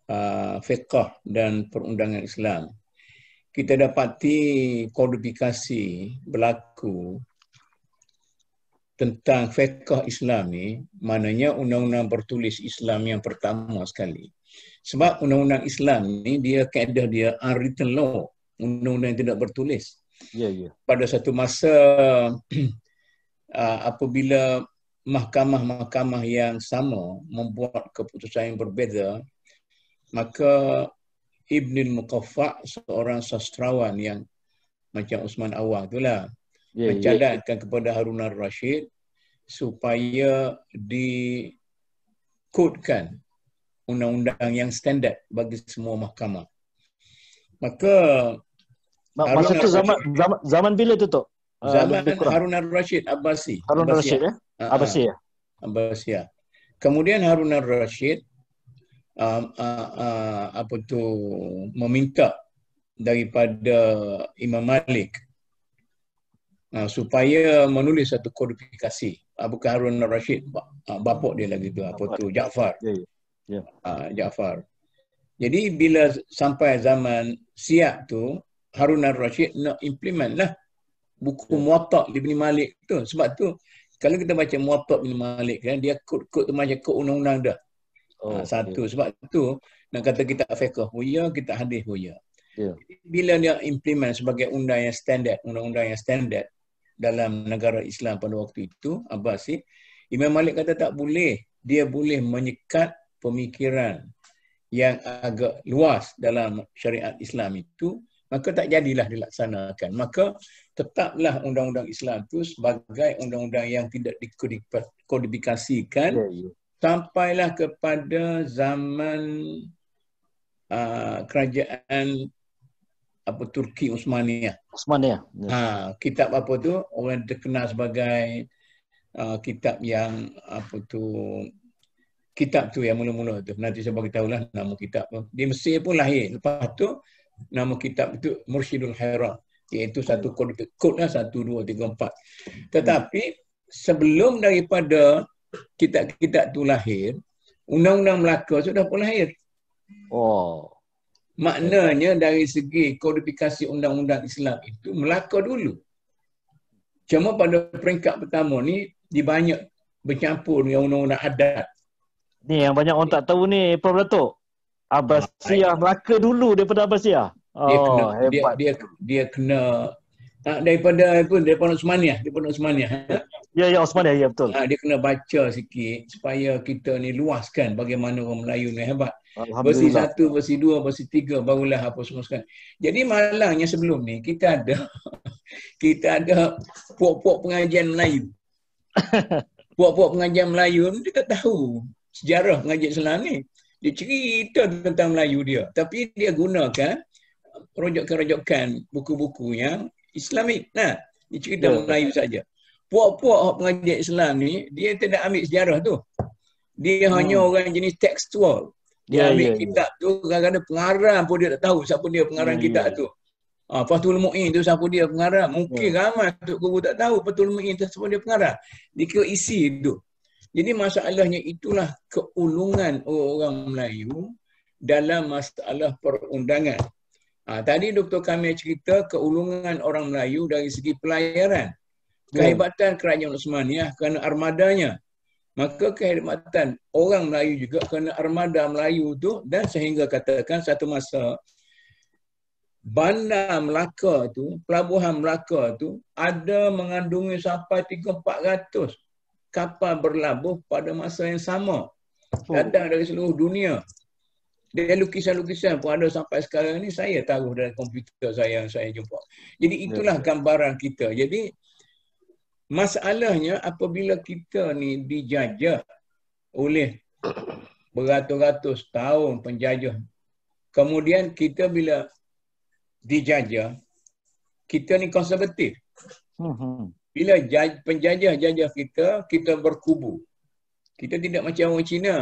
uh, fiqh dan perundangan Islam, kita dapati kodifikasi berlaku tentang fiqh Islam ni maknanya undang-undang bertulis Islam yang pertama sekali. Sebab undang-undang Islam ni dia keadaan dia unwritten law, undang-undang yang tidak bertulis. Ya, ya. Pada satu masa uh, apabila mahkamah-mahkamah yang sama membuat keputusan yang berbeza, maka Ibn Muqaffa seorang sastrawan yang macam Usman Awang itulah ya, ya. mencadangkan kepada Harun al-Rashid supaya dikodkan undang-undang yang standard bagi semua mahkamah. Maka Harun masa tu zaman, zaman zaman bila tu ah, tu? Zaman uh, Harun al-Rashid Abbasi. Harun al-Rashid ya? Abbasi ya. Abbasi ya. Kemudian Harun al-Rashid um, uh, uh, apa tu meminta daripada Imam Malik uh, supaya menulis satu kodifikasi Abu Harun al-Rashid uh, bapak dia lagi tu apa tu Jaafar. Ya yeah, ya. Yeah. Ya. Uh, Jaafar. Jadi bila sampai zaman Siak tu Harun al-Rashid nak implement lah buku yeah. Muwatta Ibn Malik tu. Sebab tu kalau kita baca Muwatta Ibn Malik kan, dia kod-kod tu macam kod undang-undang dah. Oh, ha, satu. Yeah. Sebab tu nak kata kita fiqah huya, oh kita hadith oh huya. Yeah. Bila dia implement sebagai undang yang standard, undang-undang yang standard dalam negara Islam pada waktu itu, apa sih eh, Imam Malik kata tak boleh. Dia boleh menyekat pemikiran yang agak luas dalam syariat Islam itu maka tak jadilah dilaksanakan. Maka tetaplah undang-undang Islam itu sebagai undang-undang yang tidak dikodifikasikan yeah, yeah. sampailah kepada zaman uh, kerajaan apa Turki Utsmaniyah. Utsmaniyah. Yes. Ha, ah, kitab apa tu orang terkenal sebagai uh, kitab yang apa tu kitab tu yang mula-mula tu nanti saya bagi tahulah nama kitab tu. Di Mesir pun lahir. Lepas tu nama kitab itu Mursyidul Hira iaitu satu hmm. kod kodnya lah, satu dua tiga empat hmm. tetapi sebelum daripada kitab-kitab tu lahir undang-undang Melaka sudah pun lahir oh maknanya dari segi kodifikasi undang-undang Islam itu Melaka dulu cuma pada peringkat pertama ni banyak bercampur dengan undang-undang adat ni yang banyak orang tak tahu ni Prof Datuk Abbasiyah Melaka dulu daripada Abbasiyah. Oh, dia kena, dia, dia, dia kena tak ah, daripada apa daripada Osmaniyah, daripada Osmaniyah. Ha? Ya ya Osmaniyah ya betul. Ah, dia kena baca sikit supaya kita ni luaskan bagaimana orang Melayu ni hebat. Versi satu, versi dua, versi tiga barulah apa semua sekarang. Jadi malangnya sebelum ni kita ada kita ada puak-puak pengajian Melayu. Puak-puak pengajian Melayu ni tak tahu sejarah pengajian Islam ni dia cerita tentang Melayu dia tapi dia gunakan rojokan-rojokan buku-buku yang Islamik nah dia cerita yeah. Melayu saja puak-puak pengajian Islam ni dia tidak ambil sejarah tu dia hmm. hanya orang jenis tekstual dia yeah, ambil yeah, ya. kitab yeah. tu kadang-kadang pengarang pun dia tak tahu siapa dia pengarang yeah, ya, kitab yeah. tu Ha, Fatul Mu'in tu siapa dia pengarang? Mungkin yeah. ramai Tok Guru tak tahu Fatul Mu'in tu siapa dia pengarang? Dia kira isi tu. Jadi masalahnya itulah keulungan orang Melayu dalam masalah perundangan. Ha, tadi Dr. Kamil cerita keulungan orang Melayu dari segi pelayaran. Hmm. Kehebatan Kerajaan ya, kerana armadanya. Maka kehebatan orang Melayu juga kerana armada Melayu tu dan sehingga katakan satu masa Bandar Melaka tu, pelabuhan Melaka tu ada mengandungi sampai 3 400 kapal berlabuh pada masa yang sama. Oh. Datang dari seluruh dunia. Dan lukisan-lukisan pun ada sampai sekarang ni saya taruh dalam komputer saya yang saya jumpa. Jadi ya, itulah ya. gambaran kita. Jadi masalahnya apabila kita ni dijajah oleh beratus-ratus tahun penjajah. Kemudian kita bila dijajah, kita ni konservatif. Hmm, hmm bila penjajah-jajah kita, kita berkubu. Kita tidak macam orang Cina.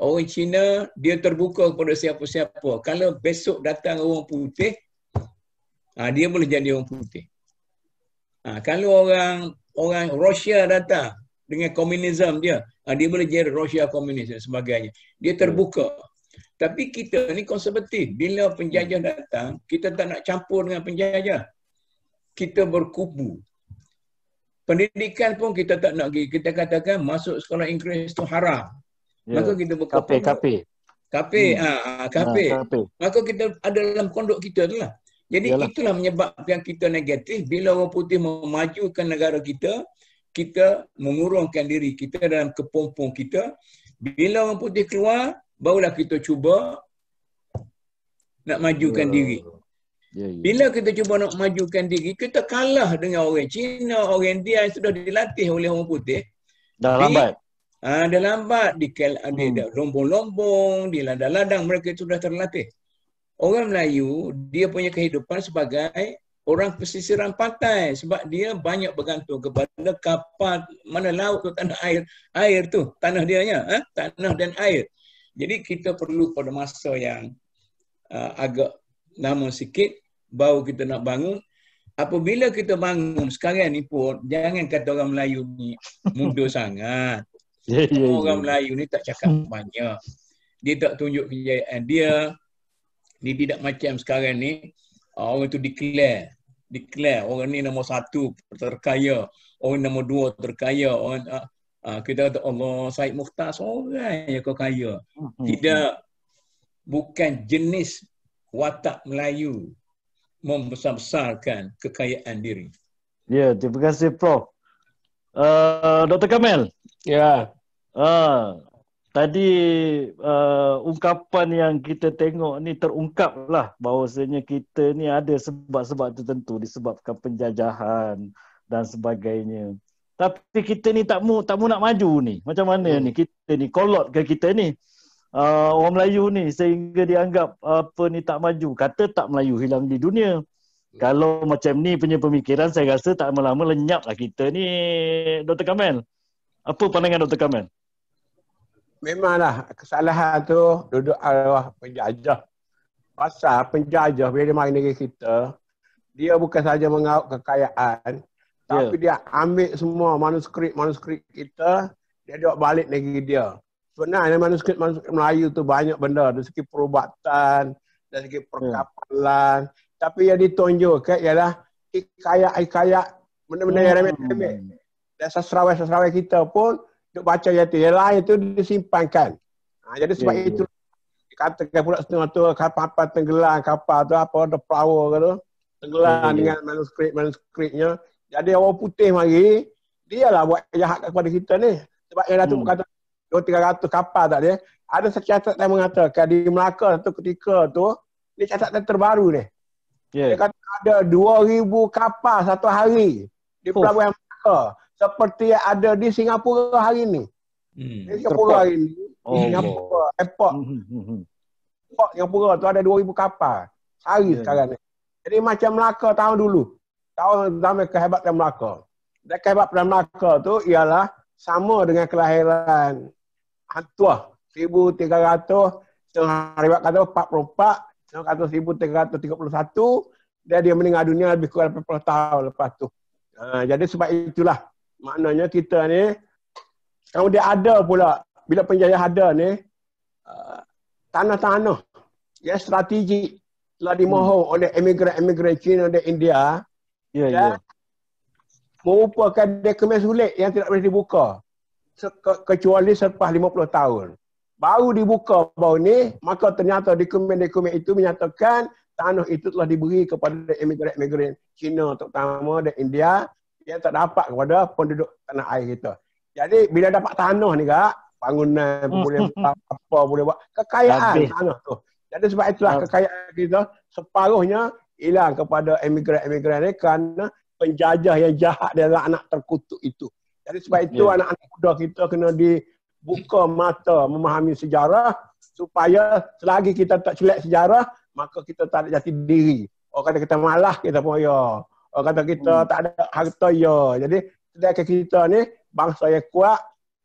Orang Cina, dia terbuka kepada siapa-siapa. Kalau besok datang orang putih, ha, dia boleh jadi orang putih. Ha, kalau orang orang Rusia datang dengan komunisme dia, ha, dia boleh jadi Rusia komunis dan sebagainya. Dia terbuka. Tapi kita ni konservatif. Bila penjajah datang, kita tak nak campur dengan penjajah. Kita berkubu. Pendidikan pun kita tak nak pergi. Kita katakan masuk sekolah Inggeris tu haram. Yeah. Maka kita buka kafe kafe. Kafe ah, ah kafe. Ah, Maka kita ada dalam kondok kita tu lah. Jadi Yalah. itulah menyebabkan kita negatif bila orang putih memajukan negara kita, kita mengurungkan diri kita dalam kepompong kita. Bila orang putih keluar, barulah kita cuba nak majukan yeah. diri. Ya, ya. Bila kita cuba nak majukan diri, kita kalah dengan orang Cina, orang India yang sudah dilatih oleh orang putih. Dah lambat. Ah, dah lambat di kel, hmm. di lombong-lombong, di ladang-ladang mereka sudah terlatih. Orang Melayu dia punya kehidupan sebagai orang pesisiran pantai sebab dia banyak bergantung kepada kapal mana laut atau tanah air air tu tanah dia nya eh? Ha? tanah dan air jadi kita perlu pada masa yang uh, agak lama sikit baru kita nak bangun apabila kita bangun sekarang ni pun jangan kata orang Melayu ni mundur sangat ya, ya, ya. orang Melayu ni tak cakap hmm. banyak dia tak tunjuk kejayaan dia dia tidak macam sekarang ni ah, orang tu declare declare orang ni nombor satu terkaya orang nombor dua terkaya orang uh, kita kata Allah Said Mukhtar seorang yang kau kaya hmm, hmm, tidak bukan jenis watak Melayu membesar-besarkan kekayaan diri. Ya, yeah, terima kasih Prof. Uh, Dr. Kamel. Ya. Yeah. Uh, tadi uh, ungkapan yang kita tengok ni terungkaplah bahawasanya kita ni ada sebab-sebab tertentu disebabkan penjajahan dan sebagainya. Tapi kita ni tak mau tak mau nak maju ni. Macam mana hmm. ni kita ni kolot ke kita ni? uh, orang Melayu ni sehingga dianggap uh, apa ni tak maju. Kata tak Melayu hilang di dunia. Kalau macam ni punya pemikiran saya rasa tak lama-lama lenyaplah kita ni Dr. Kamel. Apa pandangan Dr. Kamel? Memanglah kesalahan tu duduk arwah penjajah. Pasal penjajah bila dia main negeri kita, dia bukan saja mengaut kekayaan, tapi ya. dia ambil semua manuskrip-manuskrip kita, dia duduk balik negeri dia. Sebenarnya manuskrip manuskrip Melayu tu banyak benda dari segi perubatan, dari segi hmm. perkapalan. Hmm. Tapi yang ditunjukkan ialah hikayat-hikayat benda-benda yang hmm. remeh-remeh. Dan sastrawan-sastrawan kita pun untuk baca yang itu. lain itu disimpankan. Ha, jadi sebab yeah, ya. itu dikatakan pula setengah tu kapal-kapal tenggelam, kapal tu apa, the flower ke tu. Tenggelam yeah, ya. dengan manuskrip-manuskripnya. Jadi orang putih mari, dia lah buat jahat kepada kita ni. Sebab yang datuk hmm. berkata, 2-300 kapal tak dia. Ada secatat yang mengatakan di Melaka tu ketika tu, ni catatan terbaru ni. Yeah. Dia kata ada 2,000 kapal satu hari di Pelabuhan oh. Melaka. Seperti yang ada di Singapura hari ni. Hmm. Di Singapura Terpuk. hari ni. Oh. Di Singapura, airport. Mm-hmm. Airport Singapura tu ada 2,000 kapal. hari yeah. sekarang ni. Jadi macam Melaka tahun dulu. Tahun zaman kehebatan Melaka. Dan kehebatan Melaka tu ialah sama dengan kelahiran lah. tiga ratus 1,300, seharibat kata empat ratus tiga tiga puluh satu dia dia meninggal dunia lebih kurang beberapa tahun lepas tu. Ha, jadi sebab itulah maknanya kita ni kalau dia ada pula bila penjajah ada ni uh, tanah-tanah ya strategi telah dimohon hmm. oleh emigran-emigran China dan India yeah, ya. dan yeah. merupakan dokumen sulit yang tidak boleh dibuka kecuali selepas 50 tahun. Baru dibuka baru ni, maka ternyata dokumen-dokumen itu menyatakan tanah itu telah diberi kepada emigran-emigran Cina terutama dan India yang tak dapat kepada penduduk tanah air kita. Jadi bila dapat tanah ni kak, bangunan hmm, boleh hmm, hmm. apa boleh buat, kekayaan Habis. tanah tu. Jadi sebab itulah Habis. kekayaan kita separuhnya hilang kepada emigran-emigran ni kerana penjajah yang jahat dan lah anak terkutuk itu. Jadi sebab itu yeah. anak-anak muda kita kena dibuka mata memahami sejarah supaya selagi kita tak celak sejarah, maka kita tak ada jati diri. Orang kata kita malah, kita pun ya. Orang kata kita hmm. tak ada harta ya. Jadi sedangkan kita ni bangsa yang kuat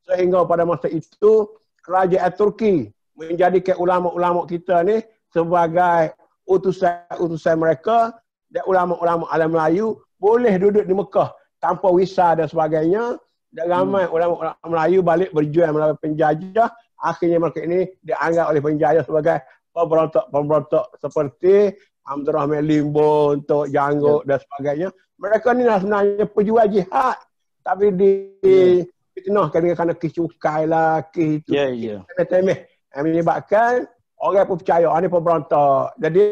sehingga pada masa itu kerajaan Turki menjadi ke ulama-ulama kita ni sebagai utusan-utusan mereka dan ulama-ulama alam Melayu boleh duduk di Mekah tanpa visa dan sebagainya dan ramai hmm. orang Melayu balik berjuang melawan penjajah akhirnya mereka ini dianggap oleh penjajah sebagai pemberontak-pemberontak seperti Abdul Rahman Limbo untuk Janggut yeah. dan sebagainya mereka ni lah sebenarnya pejuang jihad tapi di yeah. Ya. dengan kerana kecukai lah kis itu ya yeah, ya yeah. yang menyebabkan orang pun percaya orang ah, ni pemberontak jadi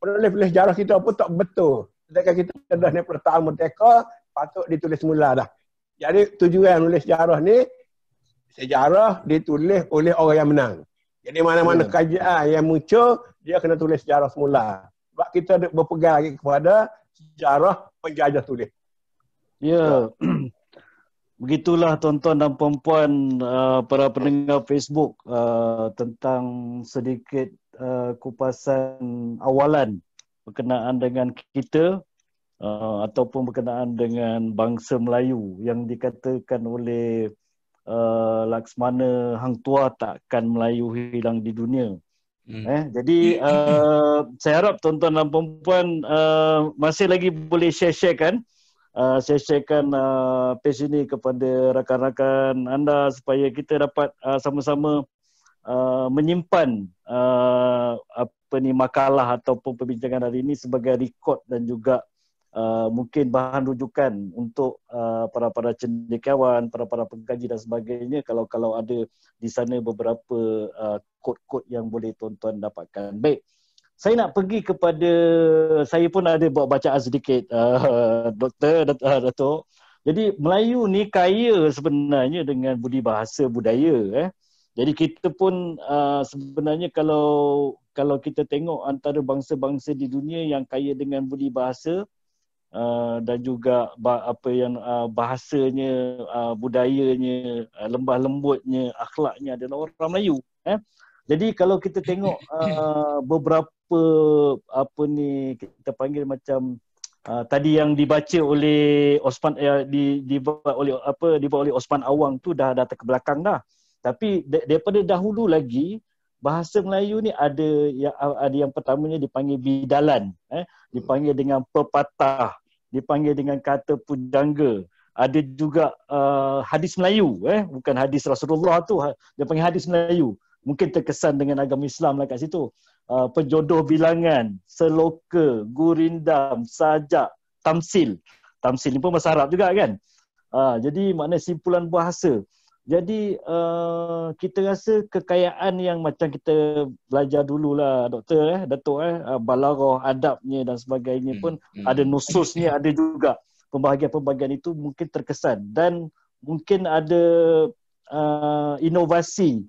penulis-penulis sejarah kita pun tak betul Sedangkan kita dah ni pertama mereka patut ditulis semula dah. Jadi tujuan oleh sejarah ni sejarah ditulis oleh orang yang menang. Jadi mana-mana hmm. Ya. kajian yang muncul dia kena tulis sejarah semula. Sebab kita berpegang lagi kepada sejarah penjajah tulis. Ya. Yeah. Begitulah tuan-tuan dan puan-puan uh, para pendengar Facebook uh, tentang sedikit uh, kupasan awalan berkenaan dengan kita uh, ataupun berkenaan dengan bangsa Melayu yang dikatakan oleh uh, Laksmana Hang Tua takkan Melayu hilang di dunia. Hmm. Eh, jadi uh, saya harap tuan-tuan dan puan uh, masih lagi boleh share-sharekan uh, share-sharekan uh, page ini kepada rakan-rakan anda supaya kita dapat uh, sama-sama uh, menyimpan uh, apa ni makalah ataupun perbincangan hari ini sebagai rekod dan juga Uh, mungkin bahan rujukan untuk uh, para para cendekiawan, para para pengkaji dan sebagainya. Kalau kalau ada di sana beberapa uh, kod-kod yang boleh tuan-tuan dapatkan. Baik. Saya nak pergi kepada saya pun ada buat bacaan sedikit uh, doktor uh, Datuk. Jadi Melayu ni kaya sebenarnya dengan budi bahasa budaya eh. Jadi kita pun uh, sebenarnya kalau kalau kita tengok antara bangsa-bangsa di dunia yang kaya dengan budi bahasa, uh, dan juga apa yang uh, bahasanya uh, budayanya uh, lembah lembutnya akhlaknya adalah orang Melayu eh jadi kalau kita tengok uh, beberapa apa ni kita panggil macam uh, tadi yang dibaca oleh Osman eh, di dibuat oleh apa dibuat oleh Osman Awang tu dah datang ke belakang dah tapi daripada dahulu lagi bahasa Melayu ni ada yang ada yang pertamanya dipanggil bidalan eh dipanggil dengan pepatah dipanggil dengan kata pujangga ada juga uh, hadis Melayu eh bukan hadis Rasulullah tu ha, dia panggil hadis Melayu mungkin terkesan dengan agama Islam lah kat situ uh, penjodoh bilangan seloka gurindam sajak tamsil tamsil ni pun bahasa Arab juga kan uh, jadi makna simpulan bahasa jadi uh, kita rasa kekayaan yang macam kita belajar dululah doktor eh datuk eh uh, balaghah adabnya dan sebagainya pun hmm, hmm. ada nususnya ada juga pembahagian-pembahagian itu mungkin terkesan dan mungkin ada uh, inovasi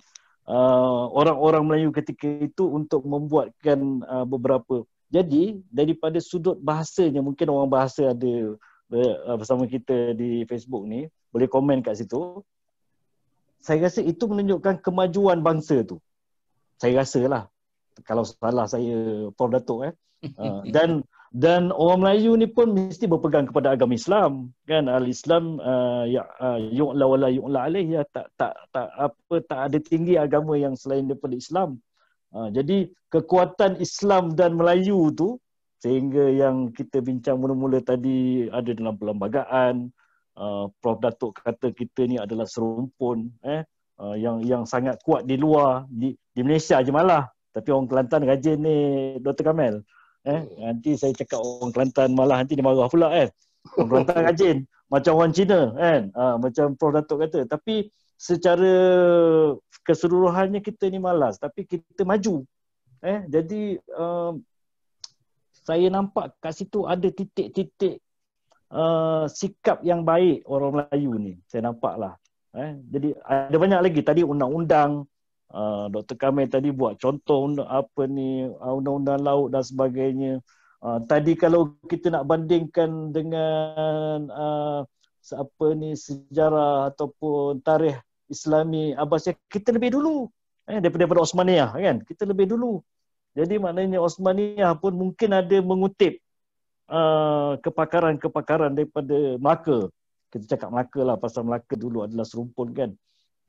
uh, orang-orang Melayu ketika itu untuk membuatkan uh, beberapa. Jadi daripada sudut bahasanya mungkin orang bahasa ada bersama kita di Facebook ni boleh komen kat situ saya rasa itu menunjukkan kemajuan bangsa tu. Saya rasa lah Kalau salah saya Prof Datuk eh. Ah, dan dan orang Melayu ni pun mesti berpegang kepada agama Islam kan al Islam uh, ya uh, la wala yu'la alaih ya tak tak tak apa tak ada tinggi agama yang selain daripada Islam. Uh, jadi kekuatan Islam dan Melayu tu sehingga yang kita bincang mula-mula tadi ada dalam perlembagaan, Uh, Prof Datuk kata kita ni adalah serumpun eh uh, yang yang sangat kuat di luar di, di Malaysia je malah tapi orang Kelantan rajin ni Dr Kamel eh hmm. nanti saya cakap orang Kelantan malah nanti dia marah pula eh orang Kelantan rajin macam orang Cina kan uh, macam Prof Datuk kata tapi secara keseluruhannya kita ni malas tapi kita maju eh jadi uh, saya nampak kat situ ada titik-titik uh, sikap yang baik orang Melayu ni saya nampak lah eh jadi ada banyak lagi tadi undang-undang uh, Dr Kamil tadi buat contoh undang, apa ni uh, undang-undang laut dan sebagainya uh, tadi kalau kita nak bandingkan dengan uh, apa ni sejarah ataupun tarikh Islami Abbas ya, kita lebih dulu eh daripada daripada Osmaniyah kan kita lebih dulu jadi maknanya Osmaniyah pun mungkin ada mengutip Uh, kepakaran-kepakaran daripada Melaka. Kita cakap Melaka lah pasal Melaka dulu adalah serumpun kan.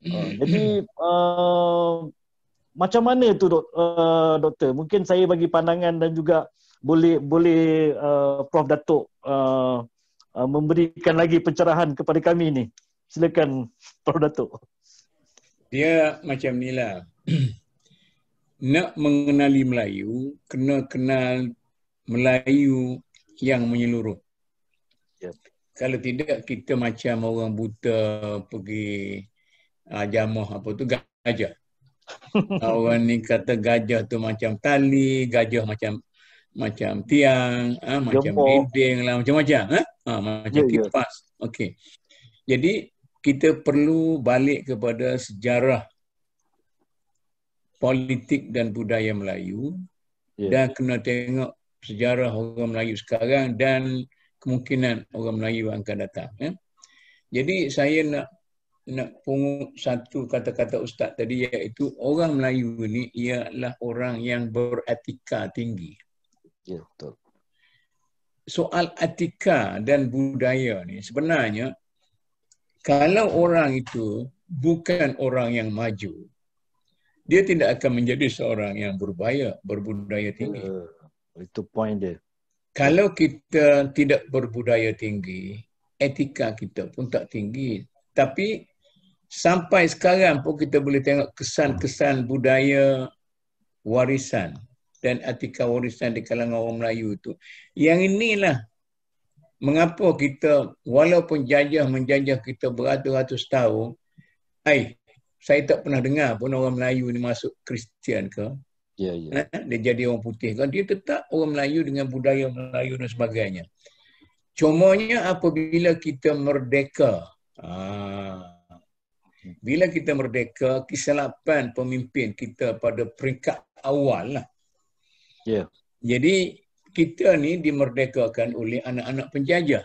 Uh, hmm. jadi uh, macam mana tu dok, uh, doktor? Mungkin saya bagi pandangan dan juga boleh boleh uh, Prof Datuk uh, uh, memberikan lagi pencerahan kepada kami ni. Silakan Prof Datuk. Dia macam ni lah. Nak mengenali Melayu, kena kenal Melayu yang menyeluruh. Yep. Kalau tidak kita macam orang buta pergi uh, ah, jamah apa tu gajah. orang ni kata gajah tu macam tali, gajah macam macam tiang, ha, macam dinding lah macam-macam, ha? ha, macam yeah, ya. kipas. Yeah. Okey. Jadi kita perlu balik kepada sejarah politik dan budaya Melayu yeah. dan kena tengok sejarah orang Melayu sekarang dan kemungkinan orang Melayu yang akan datang. Ya. Jadi saya nak nak pungut satu kata-kata Ustaz tadi iaitu orang Melayu ini ialah orang yang beretika tinggi. Ya, betul. Soal etika dan budaya ni sebenarnya kalau orang itu bukan orang yang maju, dia tidak akan menjadi seorang yang berbahaya, berbudaya tinggi. Itu point dia. Kalau kita tidak berbudaya tinggi, etika kita pun tak tinggi. Tapi sampai sekarang pun kita boleh tengok kesan-kesan budaya warisan dan etika warisan di kalangan orang Melayu itu. Yang inilah mengapa kita walaupun jajah menjajah kita beratus-ratus tahun, ai, saya tak pernah dengar pun orang Melayu ni masuk Kristian ke, Ya, ya. Eh, eh, dia jadi orang putih kan. Dia tetap orang Melayu dengan budaya Melayu dan sebagainya. Cumanya apabila kita merdeka. Ha. Bila kita merdeka, kesalapan pemimpin kita pada peringkat awal lah. Ya. Jadi kita ni dimerdekakan oleh anak-anak penjajah.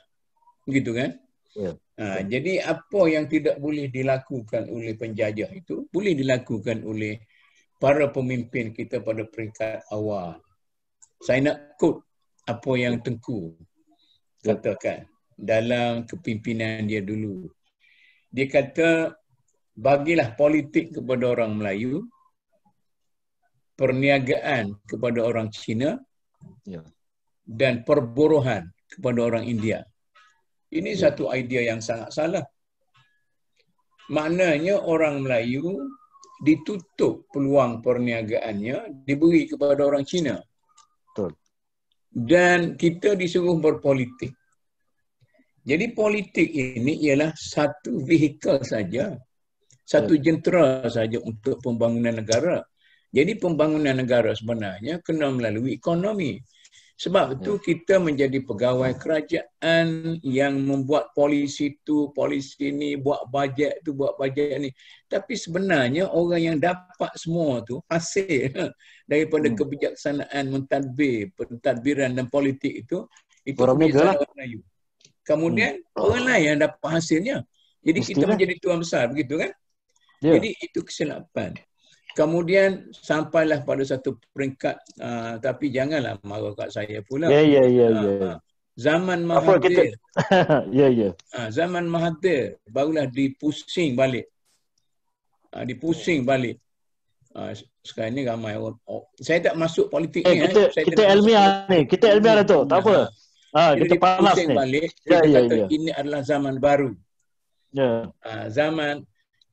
Begitu kan? Ya. Ha, jadi apa yang tidak boleh dilakukan oleh penjajah itu boleh dilakukan oleh para pemimpin kita pada peringkat awal. Saya nak quote apa yang Tengku katakan dalam kepimpinan dia dulu. Dia kata, bagilah politik kepada orang Melayu, perniagaan kepada orang Cina, ya. dan perburuhan kepada orang India. Ini ya. satu idea yang sangat salah. Maknanya orang Melayu ditutup peluang perniagaannya diberi kepada orang Cina. Betul. Dan kita disuruh berpolitik. Jadi politik ini ialah satu vehikel saja, satu jentera saja untuk pembangunan negara. Jadi pembangunan negara sebenarnya kena melalui ekonomi. Sebab ya. itu kita menjadi pegawai kerajaan yang membuat polisi tu, polisi ni, buat bajet tu, buat bajet ni. Tapi sebenarnya orang yang dapat semua tu hasil daripada hmm. kebijaksanaan mentadbir, pentadbiran dan politik itu itu orang lah. Melayu. Kemudian hmm. Oh. orang lain yang dapat hasilnya. Jadi Mestilah. kita menjadi tuan besar begitu kan? Ya. Jadi itu kesilapan kemudian sampailah pada satu peringkat uh, tapi janganlah marah kat saya pula. Ya ya ya ah, ya. Ah. Zaman Mahathir. Ya ya. Yeah, yeah. uh, zaman Mahathir barulah dipusing balik. Uh, dipusing balik. Uh, sekarang ni ramai orang. Oh, saya tak masuk politik hey, eh, eh. ni. Kita, eh. kita ilmiah ni. Kita ilmiah lah tu. Hmm, tak apa. Ha, ha kita panas ni. Balik, yeah, ya, kita ya. ini adalah zaman baru. Yeah. Uh, zaman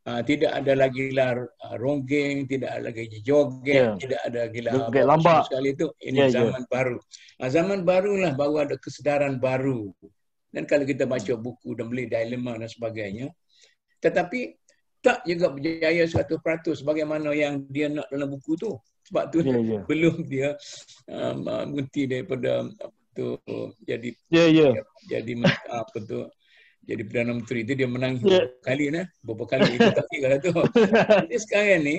Ah, tidak ada lagi lah rongging, tidak ada lagi joget, yeah. tidak ada gila joget lambat sekali itu ini yeah, ya. zaman yeah. baru. Nah, zaman barulah baru ada kesedaran baru. Dan kalau kita baca buku dan beli dilema dan sebagainya, tetapi tak juga berjaya 100% Bagaimana yang dia nak dalam buku tu. Sebab tu yeah, yeah. belum dia um, ah, berhenti daripada apa tu jadi yeah, yeah. jadi apa tu jadi Perdana Menteri itu dia menang yeah. beberapa kali nah beberapa kali itu tapi kalau tu Ini sekarang ni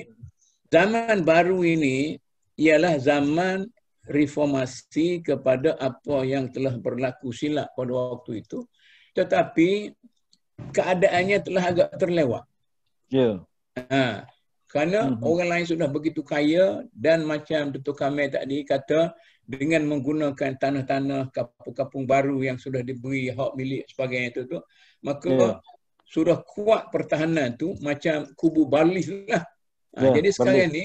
zaman baru ini ialah zaman reformasi kepada apa yang telah berlaku silap pada waktu itu tetapi keadaannya telah agak terlewat ya yeah. ha kerana mm-hmm. orang lain sudah begitu kaya dan macam Dr. Kamil tadi kata dengan menggunakan tanah-tanah kapung-kapung baru yang sudah diberi hak milik sebagainya itu tu maka yeah. sudah kuat pertahanan tu macam kubu Bali lah. Yeah, ha, ya, jadi sekarang Bali. ni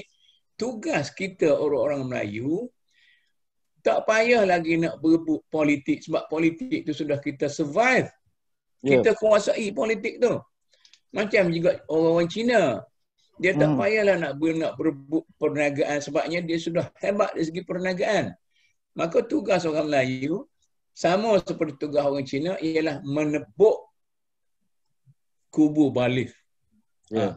tugas kita orang-orang Melayu tak payah lagi nak berebut politik sebab politik tu sudah kita survive. Ya. Kita kuasai politik tu. Macam juga orang-orang Cina. Dia tak hmm. payahlah nak nak berebut perniagaan sebabnya dia sudah hebat dari segi perniagaan maka tugas orang Melayu sama seperti tugas orang Cina ialah menepuk kubu balik, Ya. Ha.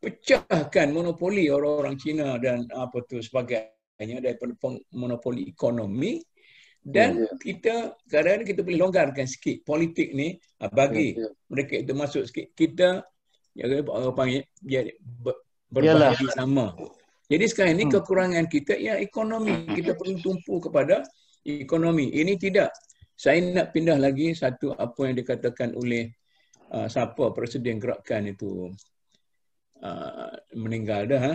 pecahkan monopoli orang-orang Cina dan apa tu sebagainya daripada monopoli ekonomi dan ya, ya. kita kadang-kadang kita boleh longgarkan sikit politik ni ha, bagi ya, ya. mereka itu masuk sikit kita yang orang panggil dia berbahagia sama. Jadi sekarang ini hmm. kekurangan kita ialah ekonomi. Kita perlu tumpu kepada ekonomi. Ini tidak. Saya nak pindah lagi satu apa yang dikatakan oleh uh, siapa presiden gerakan itu uh, meninggal dah. Ha?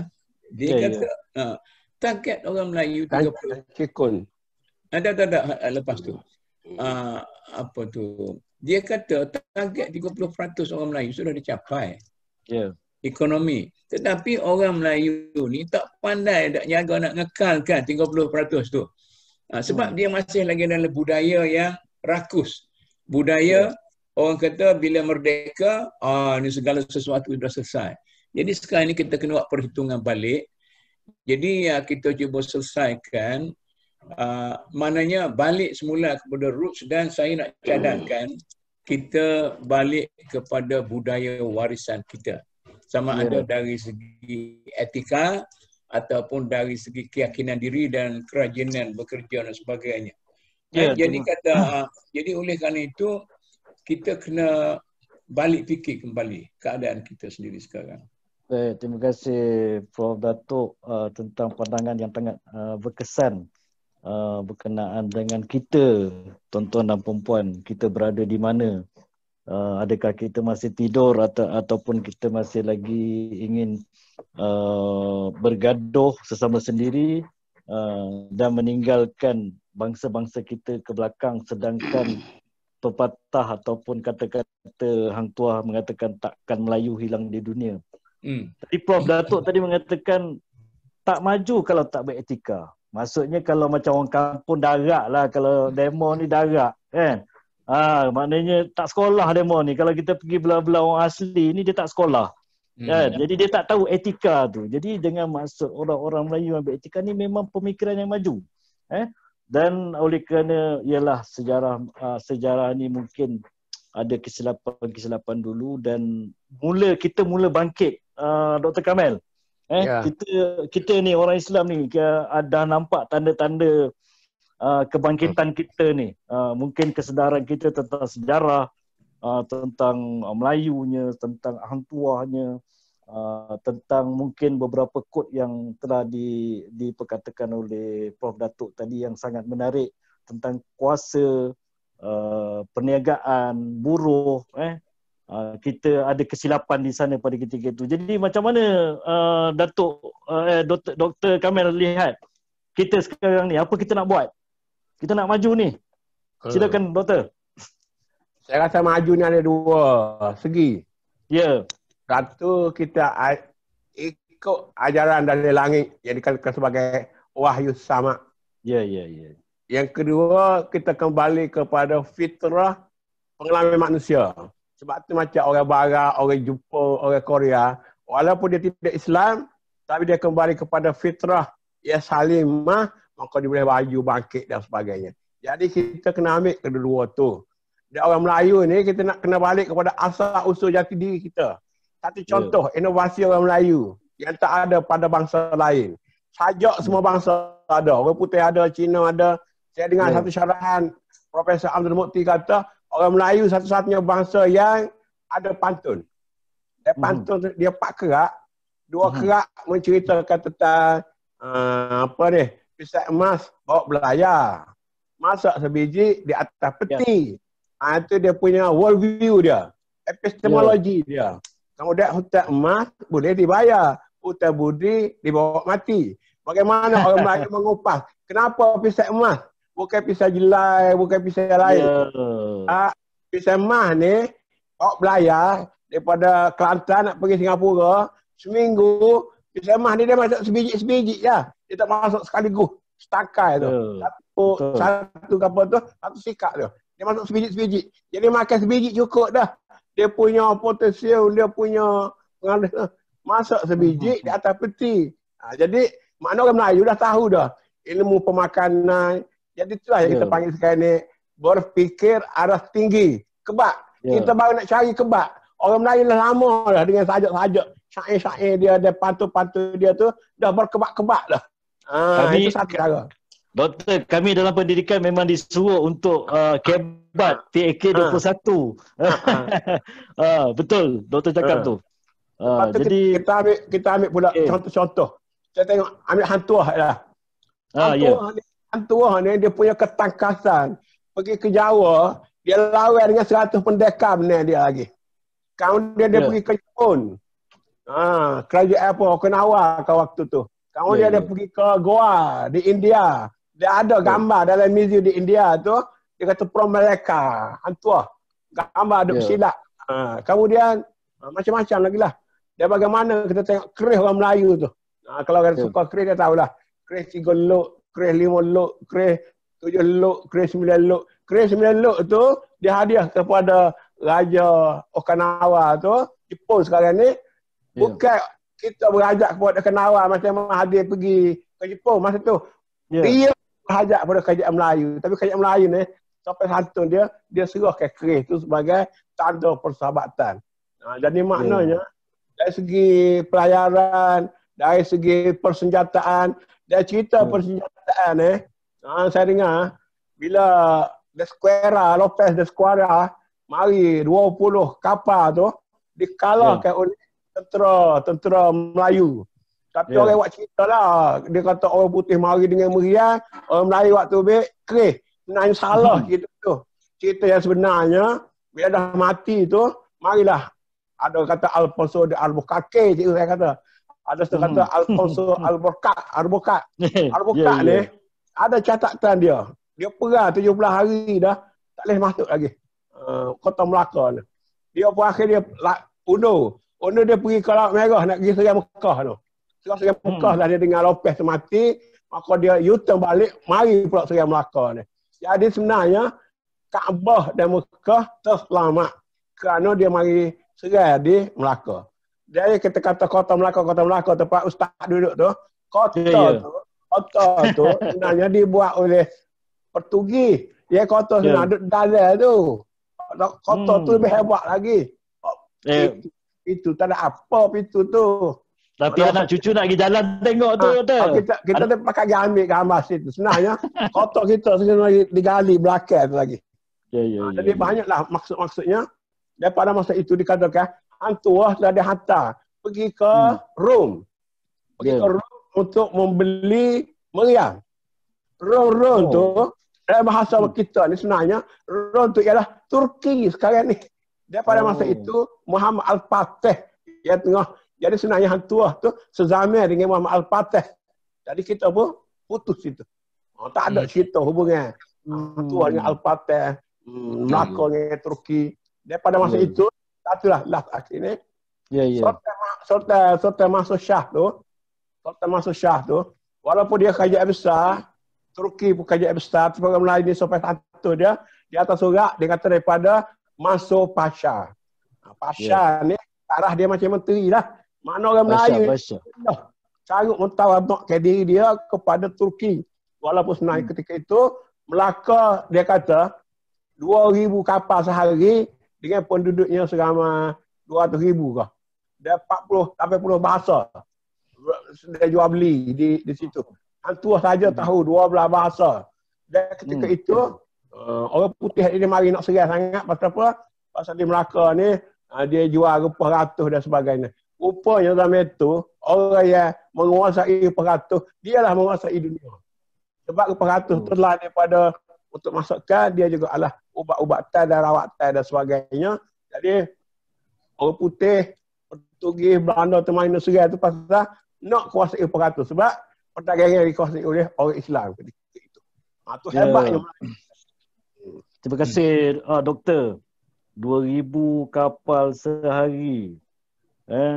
Dia yeah, ya. kata yeah. Uh, target orang Melayu 30. Tak, tak, tak, tak. Lepas tu. Uh, apa tu. Dia kata target 30% orang Melayu sudah dicapai. Ya. Yeah ekonomi. Tetapi orang Melayu ni tak pandai nak jaga nak ngekalkan 30% tu. Ha, sebab hmm. dia masih lagi dalam budaya yang rakus. Budaya hmm. orang kata bila merdeka, ah ni segala sesuatu sudah selesai. Jadi sekarang ini kita kena buat perhitungan balik. Jadi ya kita cuba selesaikan Uh, ha, mananya balik semula kepada roots dan saya nak cadangkan hmm. kita balik kepada budaya warisan kita sama yeah. ada dari segi etika ataupun dari segi keyakinan diri dan kerajinan bekerja dan sebagainya. Yeah, ya, dan jadi kata ah, jadi oleh kerana itu kita kena balik fikir kembali keadaan kita sendiri sekarang. Baik, terima kasih Prof Datuk uh, tentang pandangan yang sangat uh, berkesan uh, berkenaan dengan kita tuan-tuan dan puan kita berada di mana Uh, adakah kita masih tidur atau ataupun kita masih lagi ingin uh, bergaduh sesama sendiri uh, dan meninggalkan bangsa-bangsa kita ke belakang sedangkan pepatah ataupun kata-kata hang tua mengatakan takkan Melayu hilang di dunia. Hmm. Tadi Prof Datuk tadi mengatakan tak maju kalau tak beretika. Maksudnya kalau macam orang kampung darak lah kalau demo ni darak kan. Ah, ha, maknanya tak sekolah demo ni. Kalau kita pergi bela-bela orang asli ni dia tak sekolah. Hmm. Kan? Ya. Jadi dia tak tahu etika tu. Jadi dengan maksud orang-orang Melayu ambil etika ni memang pemikiran yang maju. Eh? Dan oleh kerana ialah sejarah uh, sejarah ni mungkin ada kesilapan-kesilapan dulu dan mula kita mula bangkit uh, ha, Dr. Kamel. Eh? Yeah. Kita kita ni orang Islam ni ada nampak tanda-tanda Uh, kebangkitan kita ni uh, mungkin kesedaran kita tentang sejarah uh, tentang uh, Melayunya tentang hantuahnya uh, tentang mungkin beberapa kod yang telah di diperkatakan oleh Prof Datuk tadi yang sangat menarik tentang kuasa uh, perniagaan buruh eh Uh, kita ada kesilapan di sana pada ketika itu. Jadi macam mana uh, Datuk uh, eh, Dr. Kamil lihat kita sekarang ni apa kita nak buat? Kita nak maju ni. Hmm. Silakan uh. doktor. Saya rasa maju ni ada dua segi. Ya. Yeah. Satu kita ikut ajaran dari langit yang dikatakan sebagai wahyu sama. Ya, yeah, ya, yeah, ya. Yeah. Yang kedua kita kembali kepada fitrah pengalaman manusia. Sebab tu macam orang Barat, orang Jepun, orang Korea. Walaupun dia tidak Islam, tapi dia kembali kepada fitrah. Ya salimah, maka dia boleh baju bangkit dan sebagainya. Jadi kita kena ambil kedua-dua tu. Dan orang Melayu ni kita nak kena balik kepada asal usul jati diri kita. Satu ya. contoh yeah. inovasi orang Melayu yang tak ada pada bangsa lain. Sajak ya. semua bangsa ada. Orang putih ada, Cina ada. Saya dengar yeah. satu syarahan Profesor Abdul Mukti kata orang Melayu satu-satunya bangsa yang ada pantun. Dia hmm. pantun mm dia pak kerak, dua mm-hmm. kerak menceritakan tentang uh, apa ni? pisat emas bawa belayar. Masak sebiji di atas peti. Ya. Ha, itu dia punya world view dia. Epistemologi ya. dia. Kemudian hutan emas boleh dibayar. hutan budi dibawa mati. Bagaimana orang Melayu mengupas? Kenapa pisat emas? Bukan pisat jelai, bukan pisat yang lain. Ya. Ha, pisat emas ni bawa belayar daripada Kelantan nak pergi Singapura seminggu Semah ni dia masuk sebiji-sebiji ya, Dia tak masuk sekaligus. Setakai tu. satu, satu kapal tu, satu sikap tu. Dia masuk sebiji-sebiji. Jadi makan sebiji cukup dah. Dia punya potensial, dia punya pengalaman. Masuk sebiji di atas peti. Ha, jadi, mana orang Melayu dah tahu dah. Ilmu pemakanan. Jadi itulah yang yeah. kita ya. panggil sekarang ni. Berfikir arah tinggi. Kebak. Yeah. Kita baru nak cari kebak. Orang Melayu dah lama dah dengan sajak-sajak syair-syair dia ada pantun-pantun dia tu dah berkebak-kebak dah. Ah, itu satu cara. Doktor, kami dalam pendidikan memang disuruh untuk uh, kebat TAK 21. Ah. Ah. uh, betul, doktor cakap ah. tu. Uh, Lepas jadi kita, kita ambil kita ambil pula okay. Eh. contoh-contoh. Saya tengok ambil hantu lah. Ah, hantu, ya. ah, yeah. hantu, hantu ni dia punya ketangkasan. Pergi ke Jawa, dia lawan dengan 100 pendekar benar dia lagi. Kau dia dia yeah. pergi ke Jepun. Ah, kerajaan apa Okinawa ke waktu tu. Kamu yeah, dia yeah. ada ya. pergi ke Goa di India. Dia ada ya. gambar yeah. dalam museum di India tu. Dia kata from Malacca. Hantu ah. Gambar ada yeah. silap. Ha, kemudian ha, macam-macam lagi lah. Dia bagaimana kita tengok keris orang Melayu tu. Ha, kalau kita yeah. suka keris dia tahulah. Keris tiga lok, keris lima lok, keris tujuh lok, keris sembilan lok. Keris sembilan lok tu dia hadiah kepada Raja Okinawa tu. Jepun sekarang ni. Ya. Bukan kita berajak kepada kenawan lah macam hadir pergi ke Jepun masa tu. Yeah. Dia berajak kepada kerajaan Melayu. Tapi kerajaan Melayu ni, sampai satu dia, dia serahkan keris tu sebagai tanda persahabatan. Nah, ha, jadi maknanya, yeah. dari segi pelayaran, dari segi persenjataan, dari cerita yeah. persenjataan ni, eh, nah, ha, saya dengar, bila The Squera, Lopez De Squera, mari 20 kapal tu, dikalahkan yeah. oleh tentera, tentera Melayu. Tapi yeah. orang buat cerita lah. Dia kata orang putih mari dengan meriah. Orang Melayu waktu itu, kerih. Nanya salah hmm. gitu tu. Cerita yang sebenarnya, bila dah mati tu, marilah. Ada kata Alfonso de Albuquerque, cikgu saya kata. Ada satu kata hmm. Alfonso Albuquerque. Albuquerque. Ya, ya, Albuquerque yeah, ni, ada catatan dia. Dia perang 70 hari dah, tak boleh masuk lagi. Uh, kota Melaka ni. Dia pun akhirnya la- undur. Ono oh, dia pergi ke Laut Merah nak pergi Serai Mekah tu. Serai Serai hmm. Mekah hmm. lah dia dengar Lopez tu mati. Maka dia U-turn balik, mari pula Serai Melaka ni. Jadi sebenarnya, Kaabah dan Mekah terselamat. Kerana dia mari Serai di Melaka. Jadi kita kata kota Melaka, kota Melaka tempat Ustaz duduk tu. Kota yeah, yeah. tu, kota tu sebenarnya dibuat oleh pertugi. Dia kota sebenarnya yeah. Dazel tu. Kota hmm. tu lebih hebat lagi. Yeah pintu. Tak ada apa pintu tu. Tapi anak cucu nak pergi jalan tengok tu. Ha, kita kita ada pakai gamit gambar situ. Senangnya. Kotak kita sebenarnya lagi digali belakang lagi. Ya, ya, ha, jadi ya, ya. banyaklah maksud-maksudnya. Daripada masa itu dikatakan hantu lah telah dihantar. Pergi ke hmm. room. Pergi yeah. ke room untuk membeli meriah. Room-room oh. tu dalam bahasa hmm. kita ni sebenarnya room tu ialah Turki sekarang ni. Daripada masa oh. itu, Muhammad Al-Fatih yang tengah jadi sebenarnya hang tua tu sezamir dengan Muhammad Al-Fatih. Jadi kita pun putus itu Oh, ha, tak ada hmm. cerita hubungan hmm. tua dengan Al-Fatih, hmm. Melaka dengan Turki. Daripada masa hmm. itu, satulah last akhirnya. Ya, yeah, ya. Sultan, Sultan, Masuk Shah tu, Sultan Masuk Shah tu, walaupun dia kaya besar, Turki pun kaya besar, tapi orang Melayu ni sampai satu dia, di atas surat, dia kata daripada Masuk Pasha. Ha, Pasha yeah. ni arah dia macam menteri lah. Mana orang Melayu carut mentawabak ke diri dia kepada Turki. Walaupun sebenarnya hmm. ketika itu, Melaka dia kata 2,000 kapal sehari dengan penduduknya seramai 200,000 kah. Dia 40 sampai 40 bahasa. Dia jual beli di, di situ. Hantu saja hmm. tahu 12 bahasa. Dan ketika hmm. itu, Uh, orang putih ini mari nak serah sangat pasal apa? Pasal di Melaka ni uh, dia jual rupiah ratus dan sebagainya. Rupanya dalam itu orang yang menguasai rupiah ratus dialah menguasai dunia. Sebab rupiah ratus tu lah daripada untuk masukkan dia juga adalah ubat-ubatan dan rawatan dan sebagainya. Jadi orang putih Portugis Belanda tu main serah tu pasal nak kuasai rupiah ratus sebab perdagangan dikuasai oleh orang Islam ketika itu. Ha, ya. hebatnya. Terima hmm. kasih hmm. uh, doktor. 2000 kapal sehari. Eh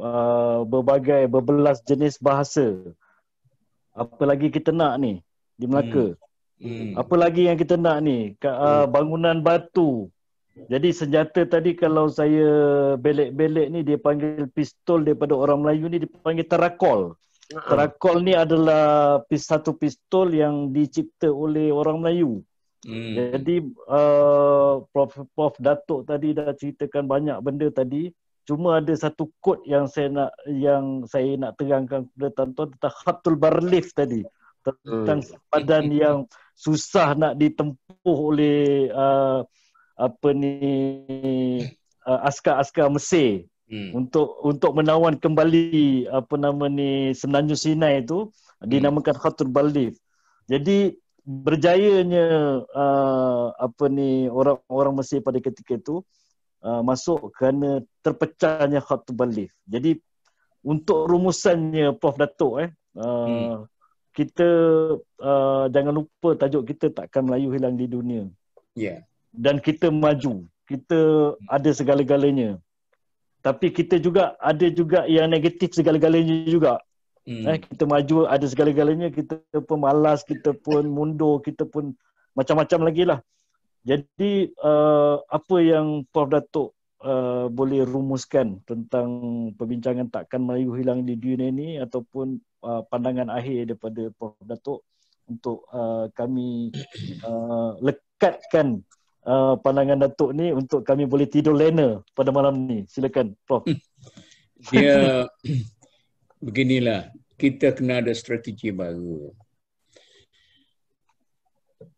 uh, berbagai berbelas jenis bahasa. Apa lagi kita nak ni di hmm. Melaka? Hmm. Hmm. Apa lagi yang kita nak ni? Uh, bangunan batu. Jadi senjata tadi kalau saya belek-belek ni dia panggil pistol daripada orang Melayu ni dipanggil terakol. Terakol ni adalah satu pistol yang dicipta oleh orang Melayu. Hmm. Jadi uh, Prof, Prof Datuk tadi dah ceritakan banyak benda tadi. Cuma ada satu kod yang saya nak yang saya nak terangkan kepada tuan-tuan tentang khatul barlif tadi. Tentang hmm. sempadan hmm. yang susah nak ditempuh oleh uh, apa ni uh, askar-askar Mesir hmm. untuk untuk menawan kembali apa nama ni Semenanjung Sinai itu hmm. dinamakan hmm. khatul barlif. Jadi berjayanya uh, apa ni orang-orang Mesir pada ketika itu uh, masuk kerana terpecahnya khatul balif. Jadi untuk rumusannya Prof Datuk eh uh, hmm. kita uh, jangan lupa tajuk kita takkan Melayu hilang di dunia. Ya. Yeah. Dan kita maju. Kita ada segala-galanya. Tapi kita juga ada juga yang negatif segala-galanya juga. Hmm. Eh, kita maju ada segala-galanya, kita pun malas, kita pun mundur, kita pun macam-macam lagi lah. Jadi uh, apa yang Prof. Datuk uh, boleh rumuskan tentang perbincangan takkan Melayu hilang di dunia ini ataupun uh, pandangan akhir daripada Prof. Datuk untuk uh, kami uh, lekatkan uh, pandangan Datuk ni untuk kami boleh tidur lena pada malam ni. Silakan Prof. Ya, hmm. yeah. beginilah kita kena ada strategi baru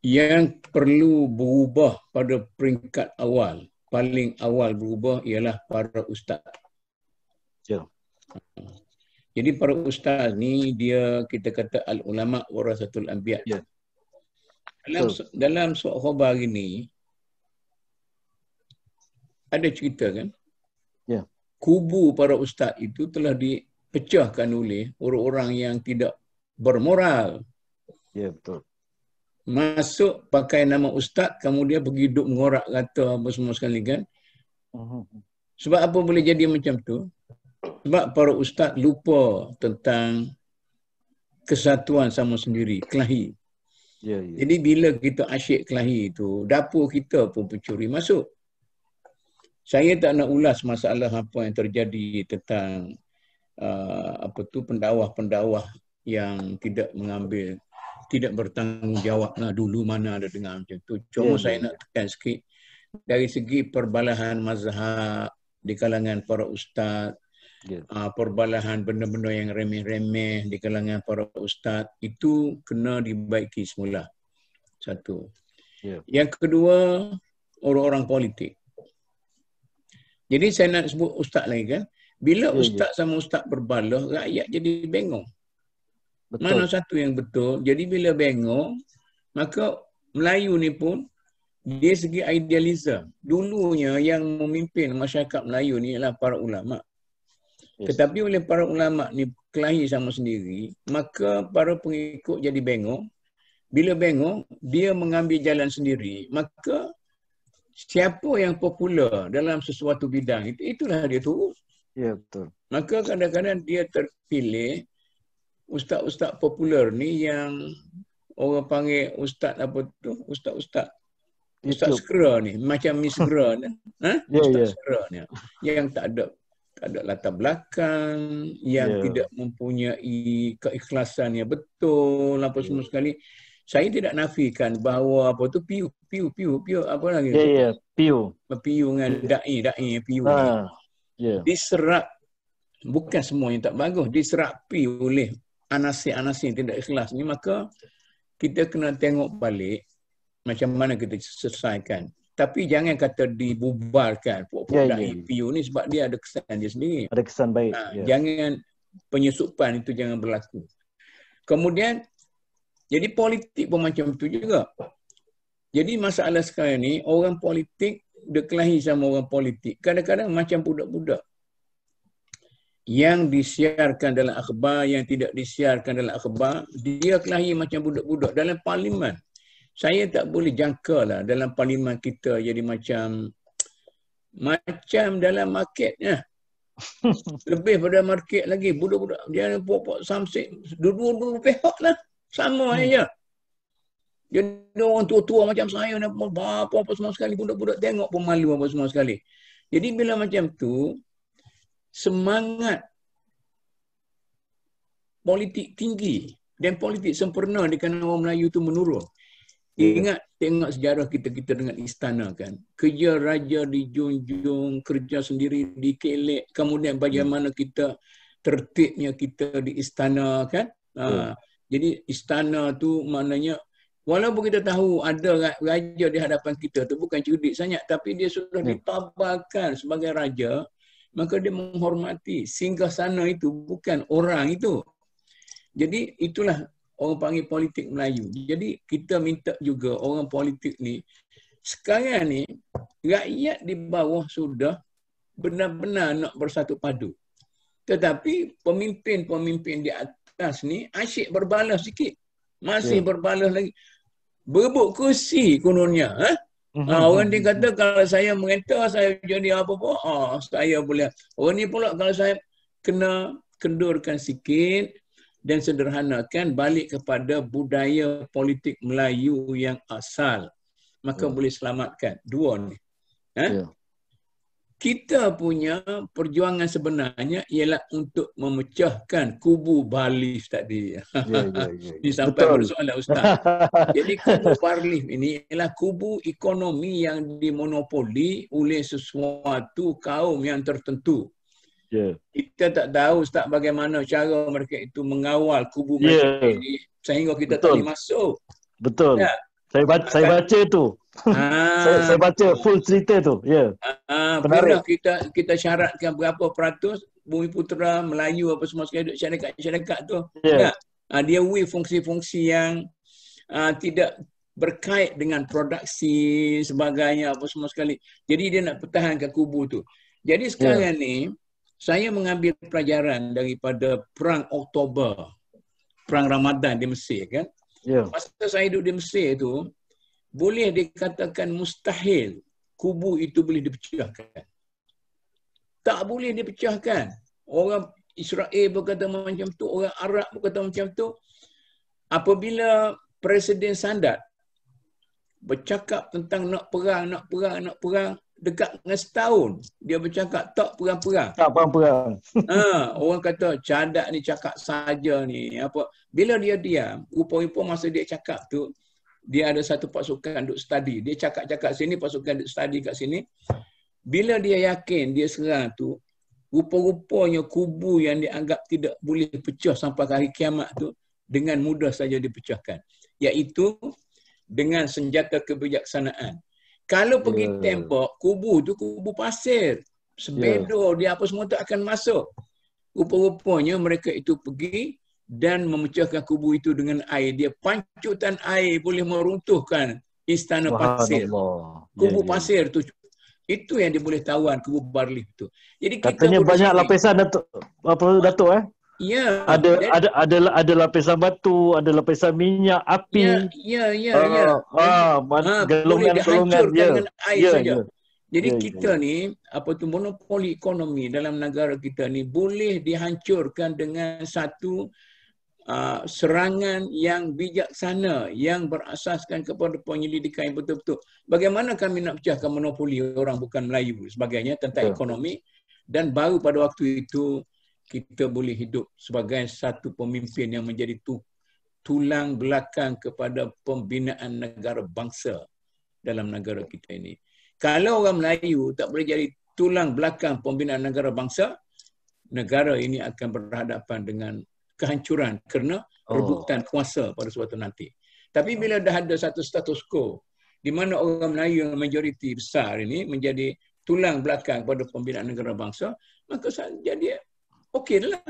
yang perlu berubah pada peringkat awal paling awal berubah ialah para ustaz ya jadi para ustaz ni dia kita kata al ulama warasatul anbiya ya dalam so. dalam surat khabar hari ni ada cerita kan ya kubu para ustaz itu telah di dipecahkan oleh orang-orang yang tidak bermoral. Ya betul. Masuk pakai nama ustaz kemudian pergi duduk mengorak kata apa semua sekali kan. Mhm. Sebab apa boleh jadi macam tu? Sebab para ustaz lupa tentang kesatuan sama sendiri, kelahi. Ya, ya. Jadi bila kita asyik kelahi itu, dapur kita pun pencuri masuk. Saya tak nak ulas masalah apa yang terjadi tentang uh, apa tu pendakwah-pendakwah yang tidak mengambil tidak bertanggungjawab Nah, dulu mana ada dengar macam tu. Cuma yeah. Ya. saya nak tekan sikit dari segi perbalahan mazhab di kalangan para ustaz yeah. uh, perbalahan benda-benda yang remeh-remeh di kalangan para ustaz itu kena dibaiki semula. Satu. Yeah. Yang kedua, orang-orang politik. Jadi saya nak sebut ustaz lagi kan. Bila ya, ustaz sama ustaz berbaloh, rakyat jadi bengong. Betul. Mana satu yang betul? Jadi bila bengong, maka Melayu ni pun dia segi idealisme. Dulunya yang memimpin masyarakat Melayu ni ialah para ulama. Yes. Tetapi oleh para ulama ni kelahi sama sendiri, maka para pengikut jadi bengong. Bila bengong, dia mengambil jalan sendiri. Maka siapa yang popular dalam sesuatu bidang itu itulah dia terus. Ya betul. Maka kadang-kadang dia terpilih ustaz-ustaz popular ni yang orang panggil ustaz apa tu? Ustaz-ustaz Ustaz Skra ni, macam Miss Skra ni. Ha? Ya, ya. Ustaz yeah, yeah. ni. Yang tak ada tak ada latar belakang, yang yeah. tidak mempunyai keikhlasan yang betul, apa semua yeah. sekali. Saya tidak nafikan bahawa apa tu piu piu piu piu apa lagi? Ya yeah, ya, piu. Piu dengan ya. dai dai piu. Ha yeah. diserap bukan semua yang tak bagus diserapi oleh anasir-anasir yang tidak ikhlas ni maka kita kena tengok balik macam mana kita selesaikan tapi jangan kata dibubarkan puak-puak yeah, yeah. Ya. IPU ni sebab dia ada kesan dia sendiri ada kesan baik ha, yeah. jangan penyusupan itu jangan berlaku kemudian jadi politik pun macam itu juga jadi masalah sekarang ni orang politik berkelahi sama orang politik. Kadang-kadang macam budak-budak. Yang disiarkan dalam akhbar, yang tidak disiarkan dalam akhbar, dia kelahi macam budak-budak dalam parlimen. Saya tak boleh jangka lah dalam parlimen kita jadi macam macam dalam market. Ya. Lebih pada market lagi. Budak-budak dia puak-puak samsik. Dua-dua pihak lah. Sama hmm. aja. Dia ni orang tua-tua macam saya ni apa-apa semua sekali budak-budak tengok pun malu apa semua sekali. Jadi bila macam tu semangat politik tinggi dan politik sempurna di kalangan orang Melayu tu menurun. Ingat tengok sejarah kita kita dengan istana kan. Kerja raja dijunjung, kerja sendiri dikelek, kemudian bagaimana kita tertibnya kita di istana kan. Ha. Hmm. Jadi istana tu maknanya Walaupun kita tahu ada raja di hadapan kita tu bukan cerdik sangat tapi dia sudah hmm. ditabarkan sebagai raja maka dia menghormati singgah sana itu bukan orang itu. Jadi itulah orang panggil politik Melayu. Jadi kita minta juga orang politik ni sekarang ni rakyat di bawah sudah benar-benar nak bersatu padu. Tetapi pemimpin-pemimpin di atas ni asyik berbalas sikit. Masih yeah. berbalas lagi berebut kursi kononnya eh ha, orang ni mhm, kata mhm. kalau saya mengentah saya jadi apa-apa ha, ah, saya boleh orang ni pula kalau saya kena kendurkan sikit dan sederhanakan balik kepada budaya politik Melayu yang asal maka hmm. boleh selamatkan dua ni eh? yeah kita punya perjuangan sebenarnya ialah untuk memecahkan kubu Barlif tadi. Ya, ya, ya, ya. sampai Betul. soalan Ustaz. Jadi kubu Barlif ini ialah kubu ekonomi yang dimonopoli oleh sesuatu kaum yang tertentu. Yeah. Kita tak tahu Ustaz bagaimana cara mereka itu mengawal kubu yeah. mereka ya. ini sehingga kita Betul. tak dimasuk. Betul. Ya. Saya baca, saya baca itu. Ah. saya, saya baca full cerita tu. Ya. Yeah. Ha, Menarik. kita kita syaratkan berapa peratus bumi putera, Melayu apa semua sekali duduk syarikat-syarikat tu. Yeah. Ya. Kan? Ha, dia wui fungsi-fungsi yang ha, tidak berkait dengan produksi sebagainya apa semua sekali. Jadi dia nak pertahankan kubu tu. Jadi ya. sekarang yeah. ni saya mengambil pelajaran daripada perang Oktober, perang Ramadan di Mesir kan. Yeah. Masa saya duduk di Mesir tu, boleh dikatakan mustahil kubu itu boleh dipecahkan. Tak boleh dipecahkan. Orang Israel berkata macam tu, orang Arab berkata macam tu. Apabila Presiden Sandat bercakap tentang nak perang, nak perang, nak perang, dekat dengan setahun dia bercakap tak perang-perang. Tak perang-perang. Ha, orang kata cadak ni cakap saja ni. Apa? Bila dia diam, rupa-rupa masa dia cakap tu, dia ada satu pasukan duk study. Dia cakap-cakap sini, pasukan duk study kat sini. Bila dia yakin dia serang tu, rupa-rupanya kubu yang dianggap tidak boleh pecah sampai hari kiamat tu, dengan mudah saja dipecahkan. Iaitu dengan senjata kebijaksanaan. Kalau pergi yeah. tembok, kubu tu kubu pasir. Sebedo, yeah. dia apa semua tu akan masuk. Rupa-rupanya mereka itu pergi dan memecahkan kubu itu dengan air. Dia pancutan air boleh meruntuhkan istana pasir. Kubu ya, pasir ya. ya. tu. Itu yang dia boleh tawan kubu barli tu. Jadi kita Katanya banyak sikit. lapisan Datuk. Apa Datuk eh? Ya. Ada ada ada ada lapisan batu, ada lapisan minyak, api. Ya, ya, ya. Uh, ya. Ah, man, ha, dia. Ya. Dengan ya, saja. Ya. Jadi ya, kita ya. ni apa tu monopoli ekonomi dalam negara kita ni boleh dihancurkan dengan satu Ah, serangan yang bijaksana yang berasaskan kepada penyelidikan yang betul-betul. Bagaimana kami nak pecahkan monopoli orang bukan Melayu sebagainya tentang yeah. ekonomi dan baru pada waktu itu kita boleh hidup sebagai satu pemimpin yang menjadi tu, tulang belakang kepada pembinaan negara bangsa dalam negara kita ini. Kalau orang Melayu tak boleh jadi tulang belakang pembinaan negara bangsa, negara ini akan berhadapan dengan kehancuran kerana oh. rebutan kuasa pada suatu nanti. Tapi oh. bila dah ada satu status quo di mana orang Melayu yang majoriti besar ini menjadi tulang belakang pada pembinaan negara bangsa, maka jadi okeylah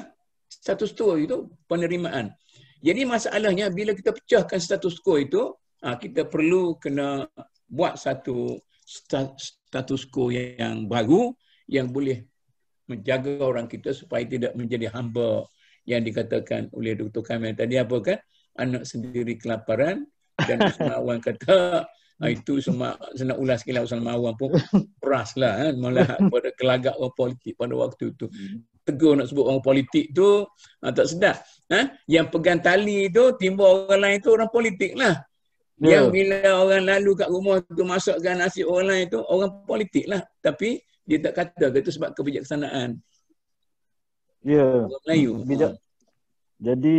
status quo itu penerimaan. Jadi masalahnya bila kita pecahkan status quo itu, ah, kita perlu kena buat satu status quo yang baru yang boleh menjaga orang kita supaya tidak menjadi hamba yang dikatakan oleh Dr. Kamil tadi apa kan? Anak sendiri kelaparan dan Usman Awang kata ah, itu semua saya nak ulas sikitlah Usman Mawang pun peras lah kan. Melihat pada kelagak orang politik pada waktu itu. Hmm. Tegur nak sebut orang politik tu ah, tak sedap. Ha? Yang pegang tali tu timba orang lain tu orang politik lah. Yeah. Yang bila orang lalu kat rumah tu masukkan nasi orang lain tu orang politik lah. Tapi dia tak kata itu sebab kebijaksanaan. Ya. Yeah. Bijak, ah. Jadi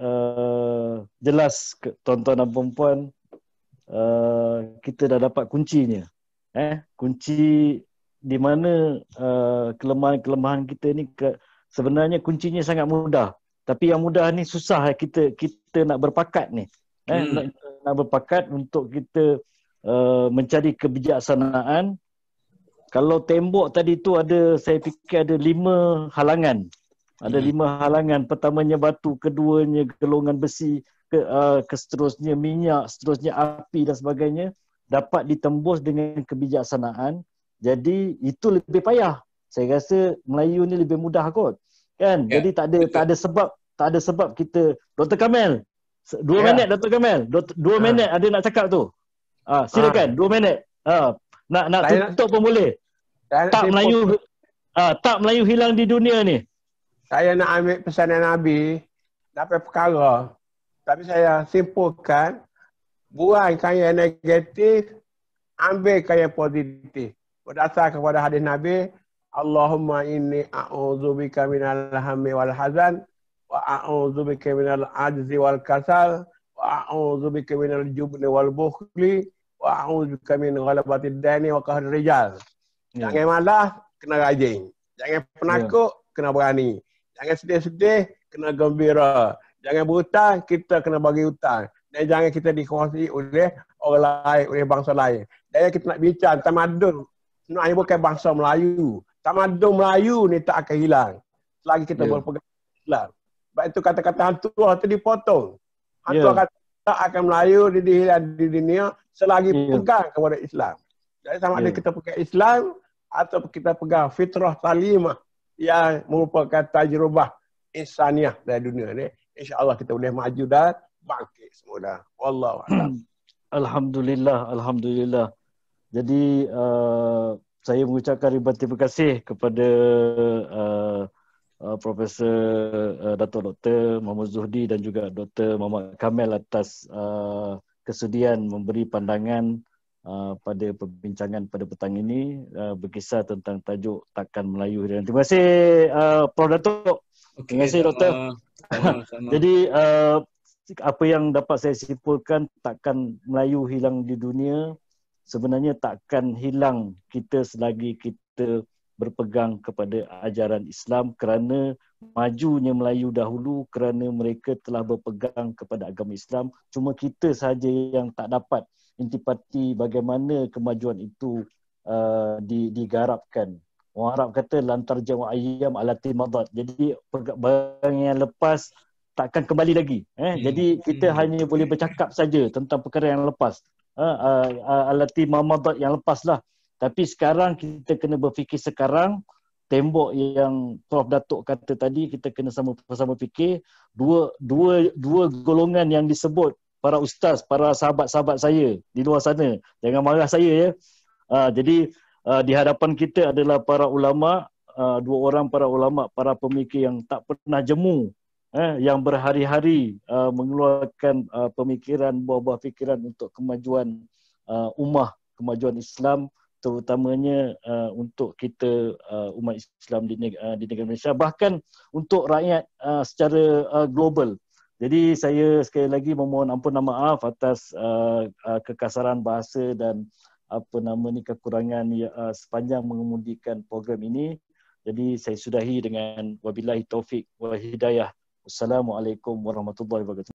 uh, jelas ke, tuan-tuan dan puan uh, eh, kita dah dapat kuncinya. Eh, kunci di mana uh, kelemahan-kelemahan kita ni ke, sebenarnya kuncinya sangat mudah. Tapi yang mudah ni susah lah kita kita nak berpakat ni. Eh, hmm. nak, nak berpakat untuk kita uh, mencari kebijaksanaan. Kalau tembok tadi tu ada saya fikir ada lima halangan. Ada hmm. lima halangan. Pertamanya batu, keduanya gelongan besi, ke, uh, keseterusnya minyak, seterusnya api dan sebagainya dapat ditembus dengan kebijaksanaan. Jadi itu lebih payah. Saya rasa Melayu ni lebih mudah kot. Kan? Ya, Jadi tak ada tak ada sebab tak ada sebab kita Dr. Kamel. Dua ya. minit Dr. Kamel. Dua, dua ha. minit ada nak cakap tu. Ah, ha, silakan ha. dua minit. ha, nak nak tutup pemula Tak Melayu ah ha, tak Melayu hilang di dunia ni saya nak ambil pesanan Nabi dapat perkara tapi saya simpulkan buangkan yang negatif ambilkan yang positif Berdasarkan kepada hadis Nabi Allahumma inni a'udzubika minal hammi wal hazan wa a'udzubika minal ajzi wal kasal wa a'udzubika minal jubni wal bukhli wa a'udzubika min ghalabati dani wa kahri rijal ya. jangan malas kena rajin jangan ya. penakut ya. kena berani Jangan sedih-sedih, kena gembira. Jangan berhutang, kita kena bagi hutang. Dan jangan kita dikuasai oleh orang lain, oleh bangsa lain. Dan kita nak bincang, tamadun. Sebenarnya bukan bangsa Melayu. Tamadun Melayu ni tak akan hilang. Selagi kita yeah. Ya. pegang Islam. Sebab itu kata-kata hantu lah tu dipotong. Hantu yeah. kata tak akan Melayu di dihilang di dunia selagi yeah. pegang kepada Islam. Jadi sama yeah. ada ya. kita pegang Islam atau kita pegang fitrah talimah yang merupakan tajrubah insaniah dari dunia ni. InsyaAllah kita boleh maju dan bangkit semula. Wallahu Alhamdulillah, Alhamdulillah. Jadi uh, saya mengucapkan ribuan terima kasih kepada uh, uh, Profesor uh, Dato' Dr. Muhammad Zuhdi dan juga Dr. Muhammad Kamil atas uh, kesudian memberi pandangan Uh, pada perbincangan pada petang ini uh, berkisar tentang tajuk Takkan Melayu. Dan terima kasih uh, Prof. Datuk. Okay, terima kasih Dr. Uh, Jadi uh, apa yang dapat saya simpulkan Takkan Melayu hilang di dunia sebenarnya takkan hilang kita selagi kita berpegang kepada ajaran Islam kerana majunya Melayu dahulu kerana mereka telah berpegang kepada agama Islam cuma kita saja yang tak dapat intipati bagaimana kemajuan itu uh, digarapkan. Orang Arab kata lantar jawa ayam alati madad. Jadi barang yang lepas takkan kembali lagi. Eh? Hmm. Jadi kita hmm. hanya boleh bercakap saja tentang perkara yang lepas. Uh, uh, uh, alati mamadat yang lepas lah. Tapi sekarang kita kena berfikir sekarang tembok yang Prof Datuk kata tadi kita kena sama-sama fikir dua dua dua golongan yang disebut para ustaz, para sahabat-sahabat saya di luar sana. Jangan marah saya ya. Uh, jadi uh, di hadapan kita adalah para ulama, uh, dua orang para ulama, para pemikir yang tak pernah jemu, eh, yang berhari-hari uh, mengeluarkan uh, pemikiran, buah-buah fikiran untuk kemajuan uh, ummah, kemajuan Islam terutamanya uh, untuk kita uh, umat Islam di, uh, di negara Malaysia bahkan untuk rakyat uh, secara uh, global jadi saya sekali lagi memohon ampun dan maaf atas uh, uh, kekasaran bahasa dan apa nama ni kekurangan ya, uh, sepanjang mengemudikan program ini. Jadi saya sudahi dengan wabillahi taufik wal hidayah. Assalamualaikum warahmatullahi wabarakatuh.